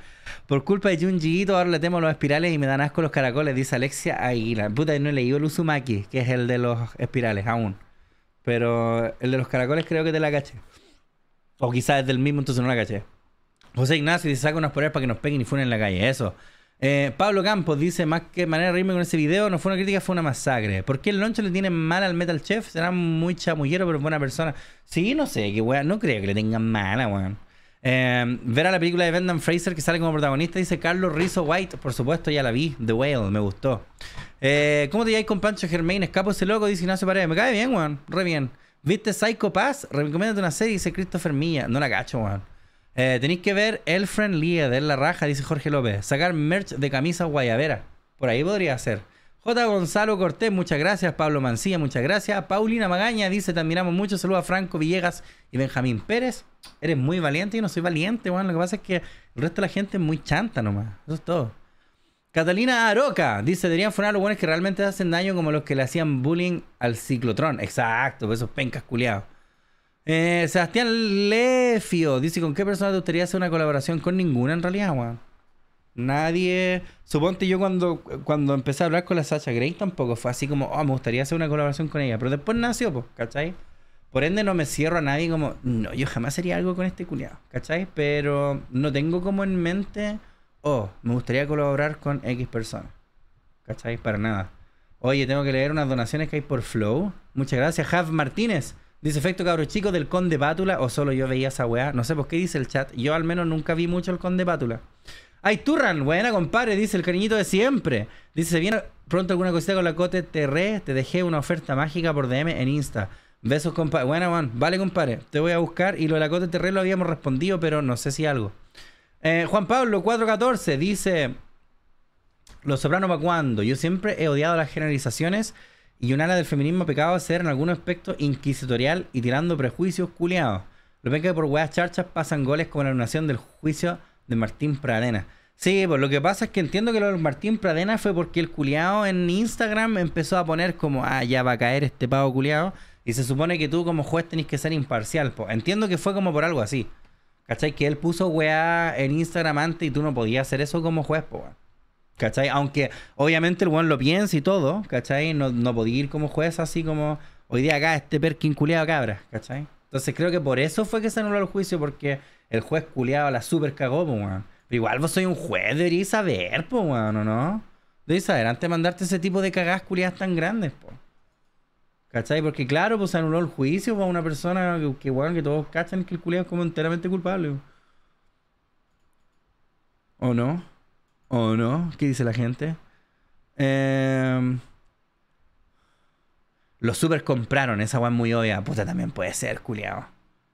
Por culpa de Junjiito, ahora le temo los espirales y me dan asco los caracoles, dice Alexia Aguila. Puta, no he leído el Uzumaki, que es el de los espirales aún. Pero el de los caracoles creo que te la caché. O quizás es del mismo, entonces no la caché. José Ignacio dice: saca unas poleras para que nos peguen y funen en la calle. Eso. Eh, Pablo Campos dice, más que manera de reírme con ese video, no fue una crítica, fue una masacre. ¿Por qué el loncho le tiene mal al Metal Chef? Será muy chamullero, pero buena persona. Sí, no sé, qué weón, no creo que le tengan mala, weón. Eh, ver la película de Brendan Fraser que sale como protagonista, dice Carlos Rizzo White, por supuesto, ya la vi, The Whale, me gustó. Eh, ¿Cómo te llamas con Pancho Germain? Escapo ese loco, dice Ignacio Paredes. Me cae bien, weón, re bien. ¿Viste Psycho Pass? Recomiéndate una serie, dice Christopher Milla. No la cacho, weón. Eh, tenéis que ver El Lía de La Raja, dice Jorge López. Sacar merch de camisa guayabera. Por ahí podría ser. J. Gonzalo Cortés, muchas gracias. Pablo Mancía, muchas gracias. Paulina Magaña dice: también admiramos mucho. Saludos a Franco Villegas y Benjamín Pérez. Eres muy valiente. Yo no soy valiente, Bueno, lo que pasa es que el resto de la gente es muy chanta nomás. Eso es todo. Catalina Aroca dice: Deberían funar los buenos que realmente hacen daño, como los que le hacían bullying al ciclotrón. Exacto, pues esos pencas culiados. Eh, Sebastián Lefio dice: ¿Con qué persona te gustaría hacer una colaboración? Con ninguna, en realidad, weón. Nadie. Suponte yo cuando, cuando empecé a hablar con la Sasha Grey tampoco fue así como, oh, me gustaría hacer una colaboración con ella. Pero después nació, pues, ¿cachai? Por ende, no me cierro a nadie como, no, yo jamás haría algo con este culiado, ¿cachai? Pero no tengo como en mente, oh, me gustaría colaborar con X persona, ¿cachai? Para nada. Oye, tengo que leer unas donaciones que hay por Flow. Muchas gracias, Jav Martínez. Dice efecto cabro chico del Conde Bátula, o solo yo veía esa weá. No sé por qué dice el chat. Yo al menos nunca vi mucho el Conde Bátula. Ay, Turran, buena compadre, dice el cariñito de siempre. Dice, se viene pronto alguna cosita con la Cote Terre. Te dejé una oferta mágica por DM en Insta. Besos, compadre. Buena, Juan. Vale, compadre. Te voy a buscar. Y lo de la Cote Terré lo habíamos respondido, pero no sé si algo. Eh, Juan Pablo 414 dice: Los Sopranos, va cuando. Yo siempre he odiado las generalizaciones y un ala del feminismo pecado a ser en algunos aspectos inquisitorial y tirando prejuicios culiados. Lo ven que por weas charchas pasan goles con la anulación del juicio de Martín Pradena. Sí, pues lo que pasa es que entiendo que lo de Martín Pradena fue porque el culiado en Instagram empezó a poner como, ah, ya va a caer este pavo culiado. Y se supone que tú como juez tenés que ser imparcial. Pues Entiendo que fue como por algo así. ¿Cachai? Que él puso wea en Instagram antes y tú no podías hacer eso como juez, po. ¿Cachai? Aunque obviamente el weón lo piensa y todo, ¿cachai? No, no podía ir como juez así como hoy día acá este Perkin culeado cabra, ¿cachai? Entonces creo que por eso fue que se anuló el juicio, porque el juez culeado la super cagó, pues, Pero igual vos soy un juez, deberías saber, pues, weón, ¿o no? de saber antes mandarte ese tipo de cagadas culiadas tan grandes, pues. ¿Cachai? Porque claro, pues se anuló el juicio para una persona que, que todos cachan que el culiado es como enteramente culpable. ¿O no? ¿O no? ¿Qué dice la gente? Em, los super compraron, esa weá muy obvia. Puta, también puede ser, culiao.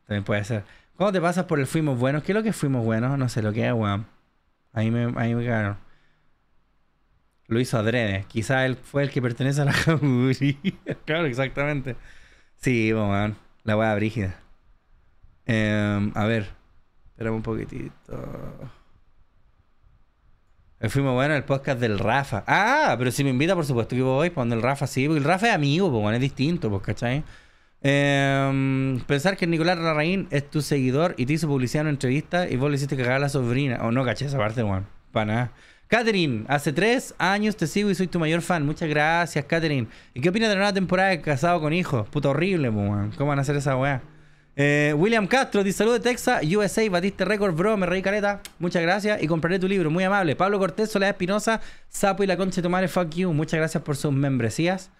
También puede ser. ¿Cómo te pasas por el fuimos buenos? ¿Qué es lo que fuimos buenos? No sé lo que es, weón. Ahí me, ahí me Lo hizo adrede. Quizá él fue el que pertenece a la claro, exactamente. Sí, weón. La weá brígida. Eh, a ver. Espera un poquitito. Eh, Fui muy bueno en el podcast del Rafa. Ah, pero si me invita, por supuesto que voy. Cuando pues, el Rafa sí, porque el Rafa es amigo, pues bueno, es distinto, pues, ¿cachai? Em, pensar que Nicolás Larraín es tu seguidor y te hizo publicidad en una entrevista y vos le hiciste cagar a la sobrina. O oh, no, caché esa parte, Juan? Para nada. Catherine, hace tres años te sigo y soy tu mayor fan. Muchas gracias, Catherine. ¿Y qué opinas de la nueva temporada de Casado con Hijos? Puta horrible, pues, weón. ¿Cómo van a hacer esa weá? Eh, William Castro, de salud de Texas, USA, batiste Record bro, me reí caleta Muchas gracias y compraré tu libro, muy amable. Pablo Cortés, Soledad Espinosa, Sapo y la Concha de Tomare, fuck you. Muchas gracias por sus membresías.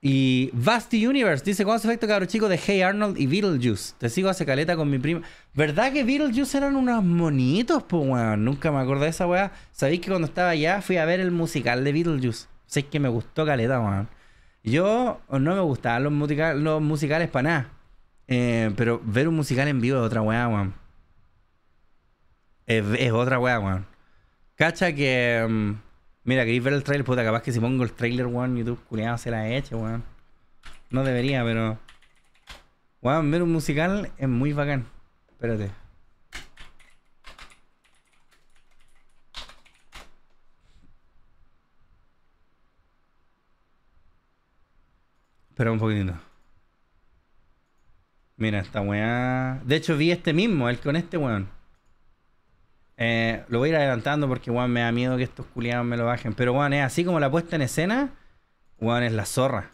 Y Vasty Universe dice: ¿Cuál es el efecto, cabro chico, de Hey Arnold y Beetlejuice? Te sigo hace caleta con mi prima. ¿Verdad que Beetlejuice eran unos monitos? Pues, weón, nunca me acordé de esa weá. Sabéis que cuando estaba allá fui a ver el musical de Beetlejuice. Sé que me gustó caleta, weón. Yo no me gustaban los, los musicales para nada. Eh, pero ver un musical en vivo es otra weá, weón. Es, otra weá, weón. Cacha que. Mm, mira, queréis ver el trailer, puta, capaz que si pongo el trailer, weón, YouTube culiado se la hecho, weón. No debería, pero. Weón, ver un musical es muy bacán. Espérate. Espera un poquitito. Mira, esta weá. De hecho, vi este mismo, el con este weón. Eh, lo voy a ir adelantando porque, weón, me da miedo que estos culiados me lo bajen. Pero, weón, es así como la puesta en escena, weón, es la zorra.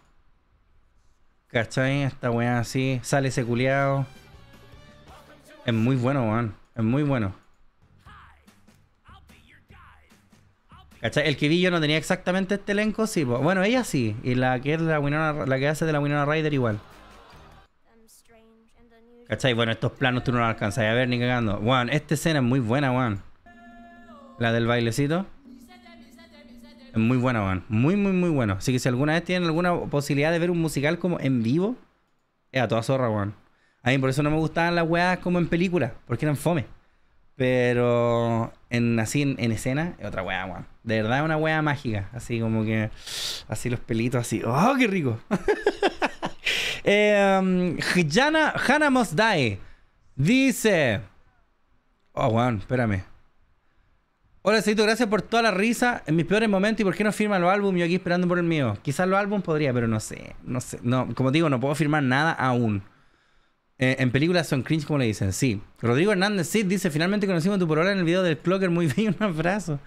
¿Cachai? Esta weá así, sale ese culiado. Es muy bueno, weón. Es muy bueno. ¿Cachai? El que vi yo no tenía exactamente este elenco, sí. Bueno, ella sí. Y la que es la, la que hace de la Winona rider igual. ¿Cachai? Bueno, estos planos tú no los alcanzas a ver ni cagando. Juan, esta escena es muy buena, Juan. La del bailecito. Es muy buena, Juan. Muy, muy, muy buena Así que si alguna vez tienen alguna posibilidad de ver un musical como en vivo, es a toda zorra, Juan. A mí por eso no me gustaban las weas como en película, porque eran fome. Pero en, así en, escena es otra wea, Juan. De verdad es una wea mágica. Así como que. Así los pelitos, así. ¡Oh, qué rico! Eh, Must Die dice. Oh, weón, espérame. Hola, Cito, gracias por toda la risa en mis peores momentos y por qué no firma los álbumes? yo aquí esperando por el mío. Quizás los álbum podría, pero no sé. No sé. No, como digo, no puedo firmar nada aún. Eh, en películas son cringe, como le dicen, sí. Rodrigo Hernández Cid dice: Finalmente conocimos tu programa en el video del Clocker, muy bien, un abrazo.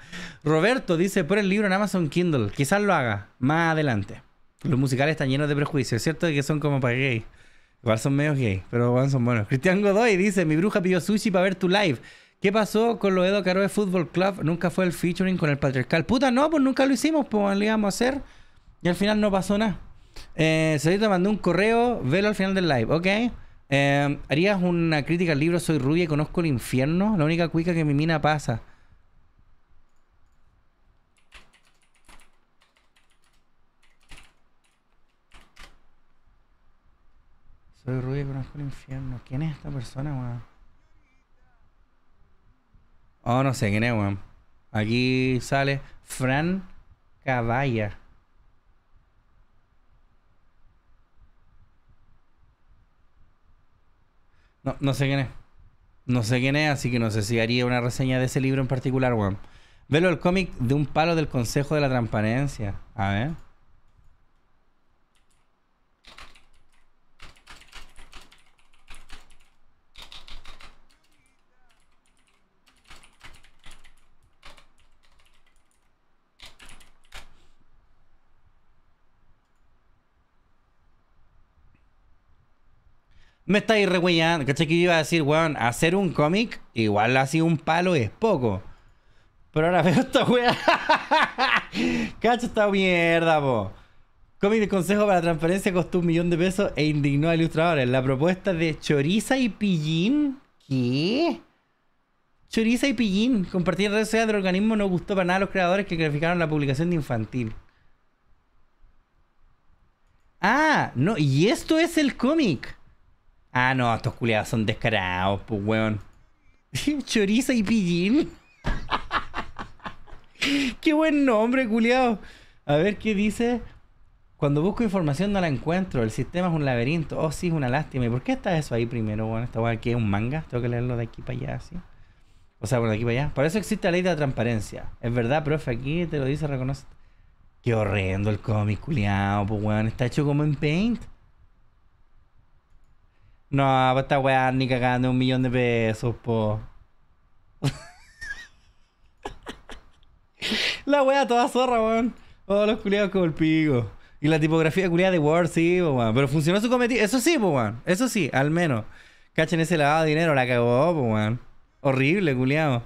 Roberto dice: Por el libro en Amazon Kindle, quizás lo haga más adelante. Los musicales están llenos de prejuicios. Es cierto que son como para gay. Igual son medio gay, pero son buenos. Cristian Godoy dice: Mi bruja pidió sushi para ver tu live. ¿Qué pasó con lo caro de Football Club? Nunca fue el featuring con el patriarcal. Puta, no, pues nunca lo hicimos, pues lo íbamos a hacer. Y al final no pasó nada. Eh, te mandó un correo, velo al final del live, ¿ok? Eh, ¿Harías una crítica al libro Soy rubia y conozco el infierno? La única cuica que mi mina pasa. Soy ruido conozco el infierno. ¿Quién es esta persona, weón? Oh, no sé quién es, weón. Aquí sale Fran Caballa. No, no sé quién es. No sé quién es, así que no sé si haría una reseña de ese libro en particular, weón. Velo el cómic de un palo del Consejo de la Transparencia. A ver. Me estáis ¿Cachai? Que iba a decir, weón, hacer un cómic, igual así un palo es poco. Pero ahora veo esta weá. Cacho esta mierda, po. Cómic de consejo para la transparencia costó un millón de pesos e indignó a ilustradores. La propuesta de Choriza y Pillín. ¿Qué? Choriza y Pillín. Compartir redes sociales del organismo no gustó para nada a los creadores que calificaron la publicación de infantil. Ah, no, y esto es el cómic. Ah, no, estos culiados son descarados, pues, weón. Choriza y pillín. Qué buen nombre, culiado. A ver qué dice. Cuando busco información no la encuentro. El sistema es un laberinto. Oh, sí, es una lástima. ¿Y por qué está eso ahí primero? weón? esta weón aquí es un manga. Tengo que leerlo de aquí para allá, ¿sí? O sea, bueno, de aquí para allá. Por eso existe la ley de transparencia. Es verdad, profe. Aquí te lo dice, reconoce. Qué horrendo el cómic, culiado. Pues, weón, está hecho como en paint. No, pues esta weá ni cagando un millón de pesos, po. la weá toda zorra, weón. Oh, los culiados con el pico. Y la tipografía culiada de Word, sí, po, weón. Pero funcionó su cometido. Eso sí, po, weón. Eso sí, al menos. Cachen ese lavado de dinero, la cagó, po, weón. Horrible, culiado.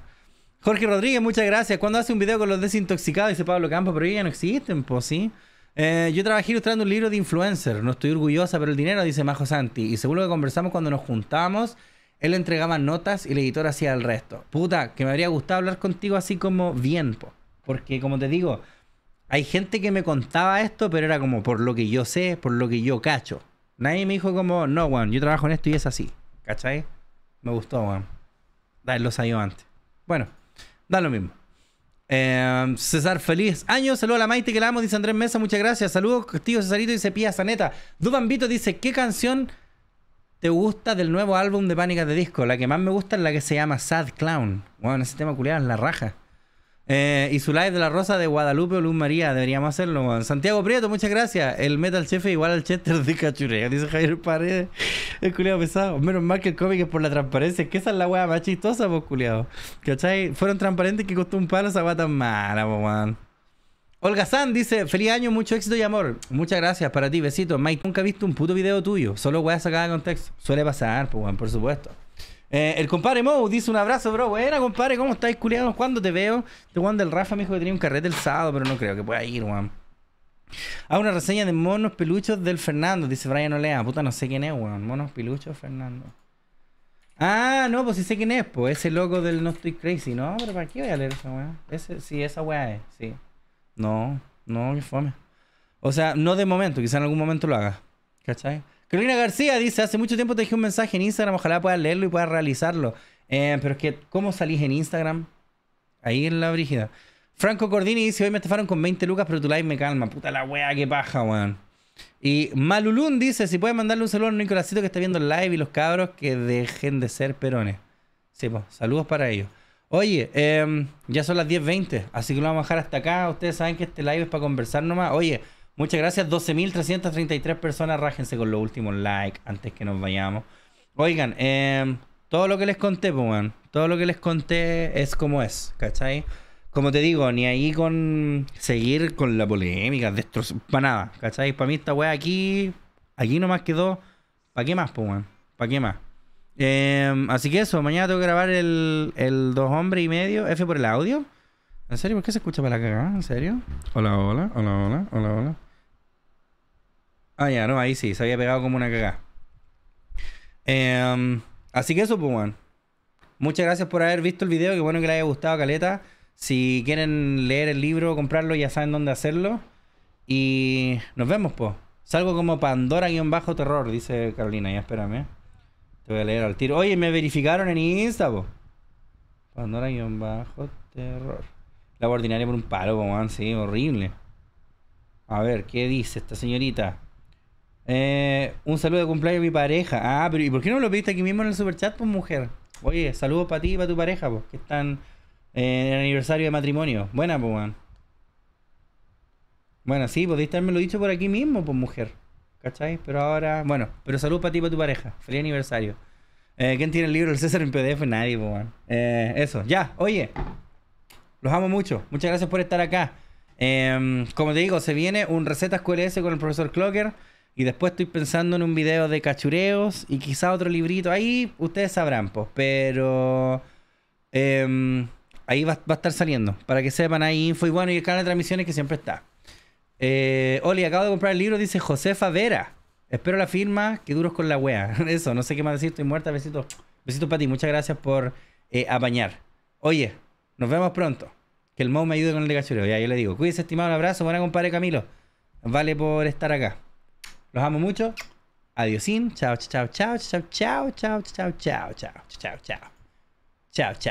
Jorge Rodríguez, muchas gracias. ¿Cuándo hace un video con los desintoxicados? Dice Pablo Campos, pero ellos ya no existen, po, sí. Eh, yo trabajé ilustrando un libro de influencer. No estoy orgullosa, pero el dinero, dice Majo Santi. Y seguro que conversamos cuando nos juntamos. Él entregaba notas y el editor hacía el resto. Puta, que me habría gustado hablar contigo así como bien, po. Porque como te digo, hay gente que me contaba esto, pero era como por lo que yo sé, por lo que yo cacho. Nadie me dijo como, no, Juan, yo trabajo en esto y es así. ¿Cachai? Me gustó, Dale Lo salió antes. Bueno, da lo mismo. Eh, César, feliz año. Saludos a la Maite que la amo, dice Andrés Mesa, muchas gracias. Saludos, tío Cesarito, dice Pía Saneta, Dubambito dice, ¿qué canción te gusta del nuevo álbum de Pánica de Disco? La que más me gusta es la que se llama Sad Clown. Bueno, ese tema culiado es la raja. Eh, y su live de la Rosa de Guadalupe o Luz María, deberíamos hacerlo, man. Santiago Prieto, muchas gracias. El Metal Chef igual al Chester de Cachureo, dice Javier Paredes. El culiado pesado. Menos mal que el cómic es por la transparencia, que esa es la weá más chistosa, vos pues, culiado. ¿Cachai? Fueron transparentes que costó un palo esa weá tan mala, po, pues, man. Olga San dice, feliz año, mucho éxito y amor. Muchas gracias para ti, besito Mike, nunca he visto un puto video tuyo. Solo wea sacada de contexto. Suele pasar, pues, man, por supuesto. Eh, el compadre Mo dice un abrazo, bro. Buena, compadre, ¿cómo estáis, culiados? ¿Cuándo te veo? Te este Juan del Rafa me dijo que tenía un carrete el sábado, pero no creo que pueda ir, Juan. Ah, una reseña de monos peluchos del Fernando, dice Brian Olea. Puta, no sé quién es, weón. Monos peluchos, Fernando. Ah, no, pues sí sé quién es, pues. Ese loco del No Estoy Crazy, ¿no? Pero ¿para qué voy a leer esa weá? sí, esa weá es, sí. No, no, qué fome. O sea, no de momento, quizá en algún momento lo haga. ¿Cachai? Carolina García dice, hace mucho tiempo te dejé un mensaje en Instagram, ojalá puedas leerlo y puedas realizarlo. Eh, pero es que, ¿cómo salís en Instagram? Ahí en la brígida. Franco Cordini dice, hoy me estafaron con 20 lucas, pero tu live me calma. Puta la wea, qué paja, weón. Y Malulun dice, si puedes mandarle un saludo a Nicolásito que está viendo el live y los cabros que dejen de ser perones. Sí, pues, saludos para ellos. Oye, em, ya son las 10.20, así que lo vamos a dejar hasta acá. Ustedes saben que este live es para conversar nomás. Oye, Muchas gracias, 12.333 personas. Rájense con los últimos likes antes que nos vayamos. Oigan, em, todo lo que les conté, pues, todo lo que les conté es como es, ¿cachai? Como te digo, ni ahí con seguir con la polémica, Destrucción, para nada, ¿cachai? Para mí esta weá aquí, aquí nomás quedó. ¿Para qué más, pues, ¿Para qué más? Em, así que eso, mañana tengo que grabar el, el dos hombres y medio, F por el audio. ¿En serio? ¿Por qué se escucha para la cagada? ¿En serio? Hola, hola, hola, hola, hola, hola. Ah, ya, no, ahí sí, se había pegado como una cagada. Em, así que eso, pues, Muchas gracias por haber visto el video. Que bueno que le haya gustado, Caleta. Si quieren leer el libro, comprarlo, ya saben dónde hacerlo. Y nos vemos, pues. Salgo como Pandora-terror, dice Carolina. Ya espérame. Te voy a leer al tiro. Oye, me verificaron en Insta, po. Pandora-terror. La ordinaria por un palo, po, man. Sí, horrible. A ver, ¿qué dice esta señorita? Eh, un saludo de cumpleaños a mi pareja. Ah, pero ¿y por qué no me lo pediste aquí mismo en el superchat, pues mujer? Oye, saludos para ti y para tu pareja, pues, que están eh, en el aniversario de matrimonio. Buena, pues, man. Bueno, sí, podéis estarme lo dicho por aquí mismo, pues, mujer. ¿Cachai? Pero ahora, bueno, pero saludos para ti y para tu pareja. Feliz aniversario. Eh, ¿Quién tiene el libro del César en PDF? Nadie, pues, man. Eh, eso, ya, oye. Los amo mucho. Muchas gracias por estar acá. Em, como te digo, se viene un Recetas QLS con el profesor Clocker. Y después estoy pensando en un video de cachureos y quizá otro librito. Ahí ustedes sabrán, pues. Pero em, ahí va, a estar saliendo. Para que sepan, ahí info y bueno, y el canal de transmisiones que siempre está. Eh, Oli, acabo de comprar el libro, dice Josefa Vera. Espero la firma, que duros con la wea. Eso, no sé qué más decir, estoy muerta. Besitos, besitos para ti. Muchas gracias por eh, apañar. Oye, nos vemos pronto. Que el mouse me ayude con el de cachureo. Ya, yo le digo. Cuídense, estimado. Un abrazo. Buena compadre Camilo. Vale por estar acá. Los amo mucho. chao, Chao, chao, chao, chao, chao, chao, chao, chao, chao, chao, chao. Chao, chao.